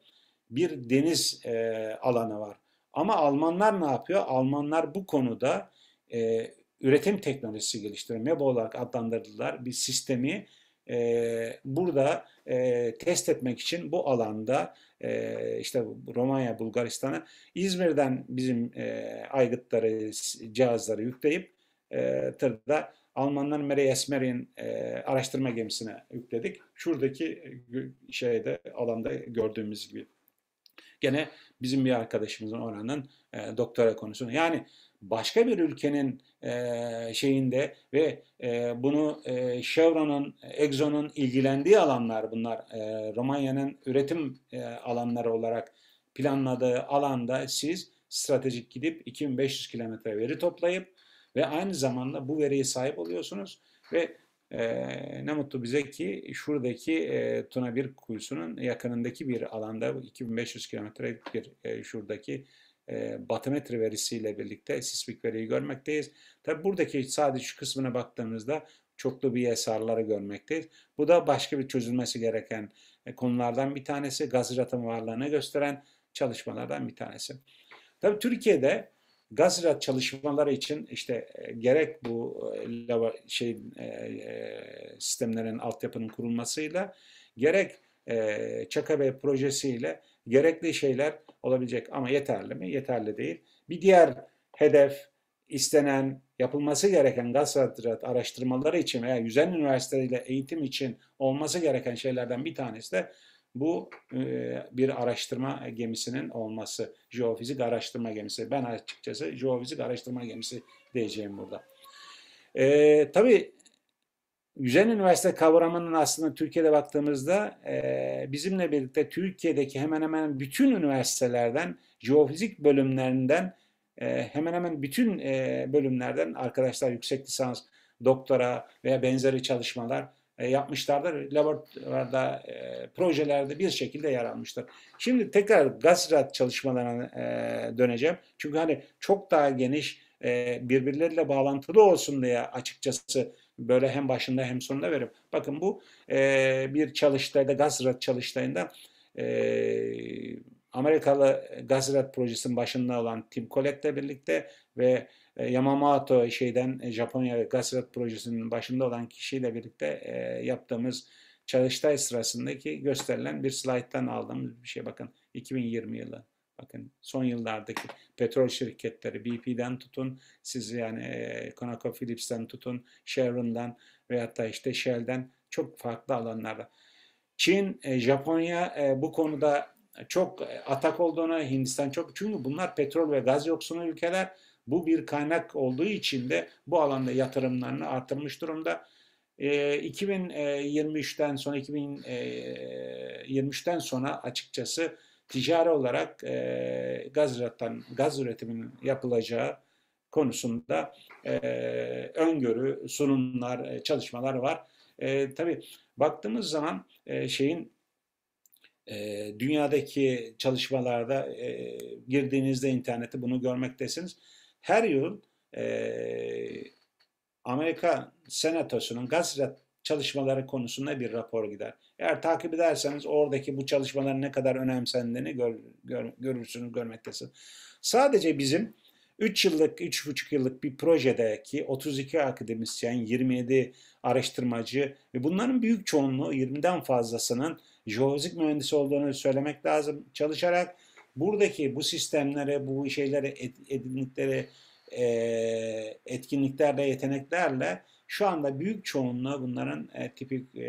bir deniz e, alanı var. Ama Almanlar ne yapıyor? Almanlar bu konuda e, üretim teknolojisi geliştiriyor. MEBO olarak adlandırdılar bir sistemi e, burada e, test etmek için bu alanda e, işte Romanya, Bulgaristan'a İzmir'den bizim e, aygıtları, cihazları yükleyip e, tırda Almanlar Mary Esmer'in e, araştırma gemisine yükledik. Şuradaki e, şeyde alanda gördüğümüz gibi. Gene bizim bir arkadaşımızın oranın e, doktora konusunu. Yani başka bir ülkenin e, şeyinde ve e, bunu e, Chevron'un, Exxon'un ilgilendiği alanlar bunlar. E, Romanya'nın üretim e, alanları olarak planladığı alanda siz stratejik gidip 2500 kilometre veri toplayıp ve aynı zamanda bu veriye sahip oluyorsunuz ve ee, ne mutlu bize ki şuradaki e, Tuna bir kuyusunun yakınındaki bir alanda 2500 kilometre bir e, şuradaki e, Batimetre verisiyle birlikte sismik veriyi görmekteyiz. Tabi buradaki sadece şu kısmına baktığımızda çoklu bir eserleri görmekteyiz. Bu da başka bir çözülmesi gereken e, konulardan bir tanesi. Gaz iratın varlığını gösteren çalışmalardan bir tanesi. Tabi Türkiye'de gaz irat çalışmaları için işte e, gerek bu şey sistemlerin altyapının kurulmasıyla gerek Çakabey projesiyle gerekli şeyler olabilecek ama yeterli mi? Yeterli değil. Bir diğer hedef istenen, yapılması gereken gaz satirat araştırmaları için veya yüzen üniversiteleriyle eğitim için olması gereken şeylerden bir tanesi de bu e, bir araştırma gemisinin olması. Jeofizik araştırma gemisi. Ben açıkçası jeofizik araştırma gemisi diyeceğim burada. E, tabii Güzel üniversite kavramının aslında Türkiye'de baktığımızda e, bizimle birlikte Türkiye'deki hemen hemen bütün üniversitelerden, jeofizik bölümlerinden, e, hemen hemen bütün e, bölümlerden arkadaşlar yüksek lisans, doktora veya benzeri çalışmalar e, yapmışlardır. Laboratuvarda, e, projelerde bir şekilde yer almıştır. Şimdi tekrar Gazrat çalışmalarına e, döneceğim. Çünkü hani çok daha geniş, e, birbirleriyle bağlantılı olsun diye açıkçası böyle hem başında hem sonunda veririm. Bakın bu e, bir çalıştayda, Gazrat çalıştayında e, Amerikalı Gazrat projesinin başında olan Tim Collette'le birlikte ve e, Yamamoto şeyden e, Japonya Gazrat projesinin başında olan kişiyle birlikte e, yaptığımız çalıştay sırasındaki gösterilen bir slayttan aldığımız bir şey. Bakın 2020 yılı. Bakın son yıllardaki petrol şirketleri BP'den tutun, siz yani e, ConocoPhillips'ten tutun, Chevron'dan veyahut da işte Shell'den çok farklı alanlarda. Çin, e, Japonya e, bu konuda çok atak olduğuna Hindistan çok çünkü bunlar petrol ve gaz yoksunu ülkeler. Bu bir kaynak olduğu için de bu alanda yatırımlarını artırmış durumda. 2023'ten sonra 2023'ten sonra açıkçası ticari olarak e, gaz üreten, gaz üretiminin yapılacağı konusunda e, öngörü, sunumlar, çalışmalar var. E, tabii baktığımız zaman e, şeyin e, dünyadaki çalışmalarda e, girdiğinizde internete bunu görmektesiniz. Her yıl e, Amerika Senatosu'nun gaz çalışmaları konusunda bir rapor gider. Eğer takip ederseniz oradaki bu çalışmaların ne kadar önemsendiğini gör, gör, görürsünüz, görmektesin. Sadece bizim 3 yıllık, 3,5 yıllık bir projedeki 32 akademisyen, 27 araştırmacı ve bunların büyük çoğunluğu 20'den fazlasının jeofizik mühendisi olduğunu söylemek lazım. Çalışarak buradaki bu sistemlere, bu şeylere, etkinliklere, etkinliklerle, yeteneklerle şu anda büyük çoğunluğu bunların e, tipik e,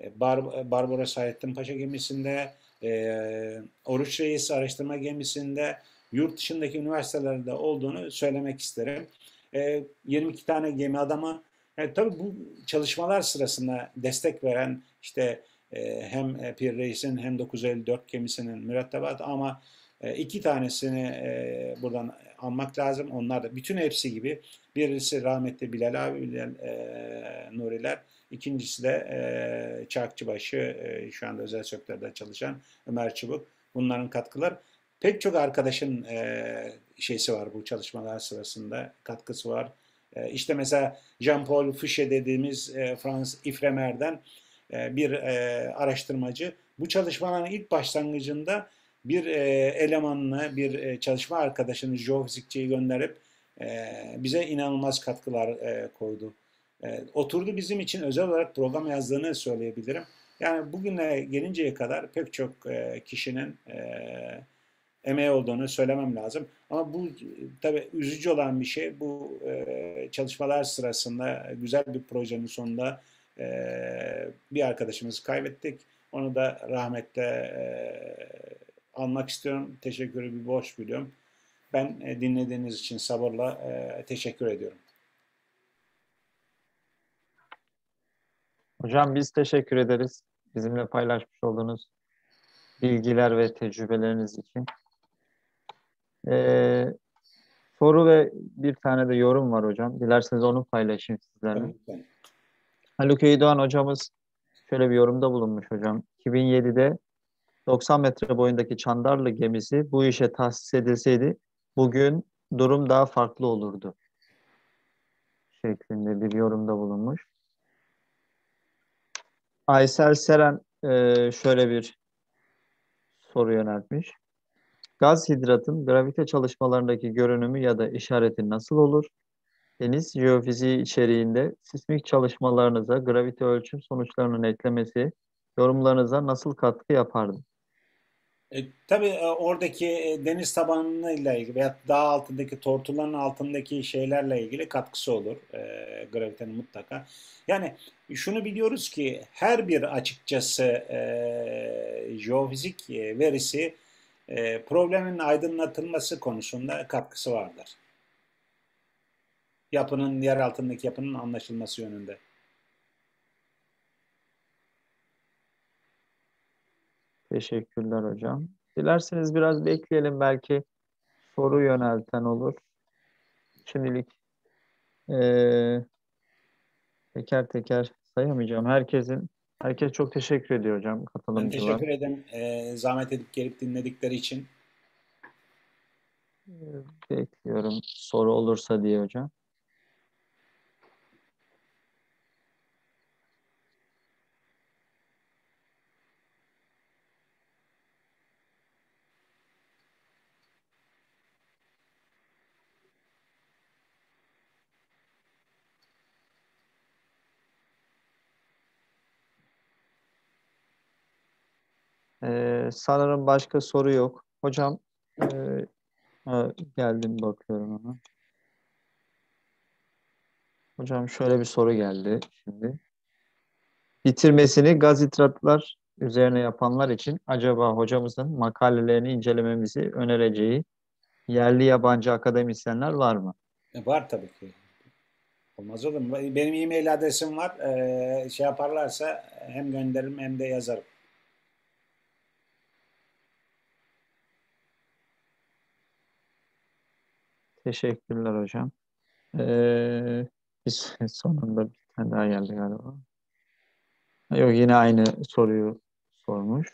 e Bar Barbara Saadettin Paşa gemisinde, e, Oruç Reis araştırma gemisinde, yurt dışındaki üniversitelerde olduğunu söylemek isterim. E, 22 tane gemi adamı, yani e, tabii bu çalışmalar sırasında destek veren işte e, hem e, Pir Reis'in hem 954 gemisinin mürettebat ama iki tanesini buradan almak lazım. Onlar da bütün hepsi gibi birisi rahmetli Bilal abi, e, Nuriler. İkincisi de e, Çarkçıbaşı, e, şu anda özel sektörde çalışan Ömer Çubuk. Bunların katkılar Pek çok arkadaşın e, şeysi var bu çalışmalar sırasında, katkısı var. E, işte mesela Jean-Paul Fouché dediğimiz e, Frans İfremer'den e, bir e, araştırmacı. Bu çalışmaların ilk başlangıcında bir e, elemanını, bir e, çalışma arkadaşını, jeofizikçiyi gönderip e, bize inanılmaz katkılar e, koydu. E, oturdu bizim için özel olarak program yazdığını söyleyebilirim. Yani bugüne gelinceye kadar pek çok e, kişinin e, emeği olduğunu söylemem lazım. Ama bu tabii üzücü olan bir şey. Bu e, çalışmalar sırasında güzel bir projenin sonunda e, bir arkadaşımızı kaybettik. Onu da rahmette e, almak istiyorum. Teşekkürü bir boş biliyorum. Ben e, dinlediğiniz için sabırla e, teşekkür ediyorum. Hocam biz teşekkür ederiz. Bizimle paylaşmış olduğunuz bilgiler ve tecrübeleriniz için. Ee, soru ve bir tane de yorum var hocam. Dilerseniz onu paylaşayım sizlerle. Evet. Haluk Eydoğan hocamız şöyle bir yorumda bulunmuş hocam. 2007'de 90 metre boyundaki Çandarlı gemisi bu işe tahsis edilseydi bugün durum daha farklı olurdu. Şeklinde bir yorumda bulunmuş. Aysel Seren e, şöyle bir soru yöneltmiş. Gaz hidratın gravite çalışmalarındaki görünümü ya da işareti nasıl olur? Deniz jeofiziği içeriğinde sismik çalışmalarınıza gravite ölçüm sonuçlarının eklemesi yorumlarınıza nasıl katkı yapardı? E, tabii e, oradaki e, deniz tabanıyla ilgili veya dağ altındaki tortuların altındaki şeylerle ilgili katkısı olur e, gravitenin mutlaka. Yani şunu biliyoruz ki her bir açıkçası e, jeofizik verisi e, problemin aydınlatılması konusunda katkısı vardır. Yapının yer altındaki yapının anlaşılması yönünde. Teşekkürler hocam. Dilerseniz biraz bekleyelim belki soru yönelten olur. Şimdilik ee, teker teker sayamayacağım. Herkesin herkes çok teşekkür ediyor hocam katılımcılar. teşekkür ederim ee, zahmet edip gelip dinledikleri için. Bekliyorum soru olursa diye hocam. sanırım başka soru yok. Hocam e, e, geldim bakıyorum ona. Hocam şöyle bir soru geldi şimdi. Bitirmesini gaz itratlar üzerine yapanlar için acaba hocamızın makalelerini incelememizi önereceği yerli yabancı akademisyenler var mı? E, var tabii ki. Olmaz olur mu? Benim e-mail adresim var. Ee, şey yaparlarsa hem gönderirim hem de yazarım. Teşekkürler hocam. Ee, biz sonunda bir tane daha geldi galiba. Yok yine aynı soruyu sormuş.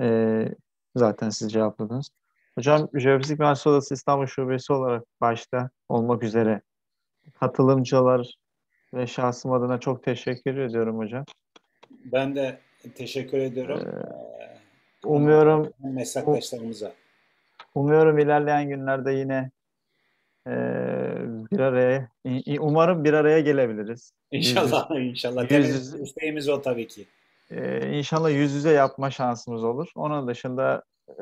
Ee, zaten siz cevapladınız. Hocam Jeofizik Mühendisliği Odası İstanbul Şubesi olarak başta olmak üzere katılımcılar ve şahsım adına çok teşekkür ediyorum hocam. Ben de teşekkür ediyorum. Ee, ee umuyorum meslektaşlarımıza. Umuyorum ilerleyen günlerde yine ee, bir araya umarım bir araya gelebiliriz. İnşallah yüz, inşallah. Yüz, yüz, isteğimiz o tabii ki. E, inşallah yüz yüze yapma şansımız olur. Onun dışında e,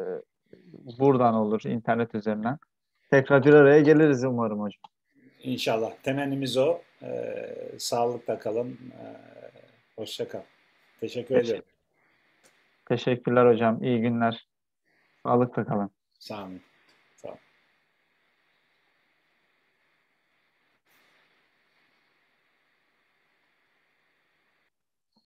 buradan olur internet üzerinden. Tekrar bir araya geliriz umarım hocam. İnşallah. Temennimiz o. E, sağlıkla kalın. E, hoşça kal. Teşekkür Teşekkür. ederim. Teşekkürler hocam. İyi günler. Sağlıkla kalın. Sağ olun.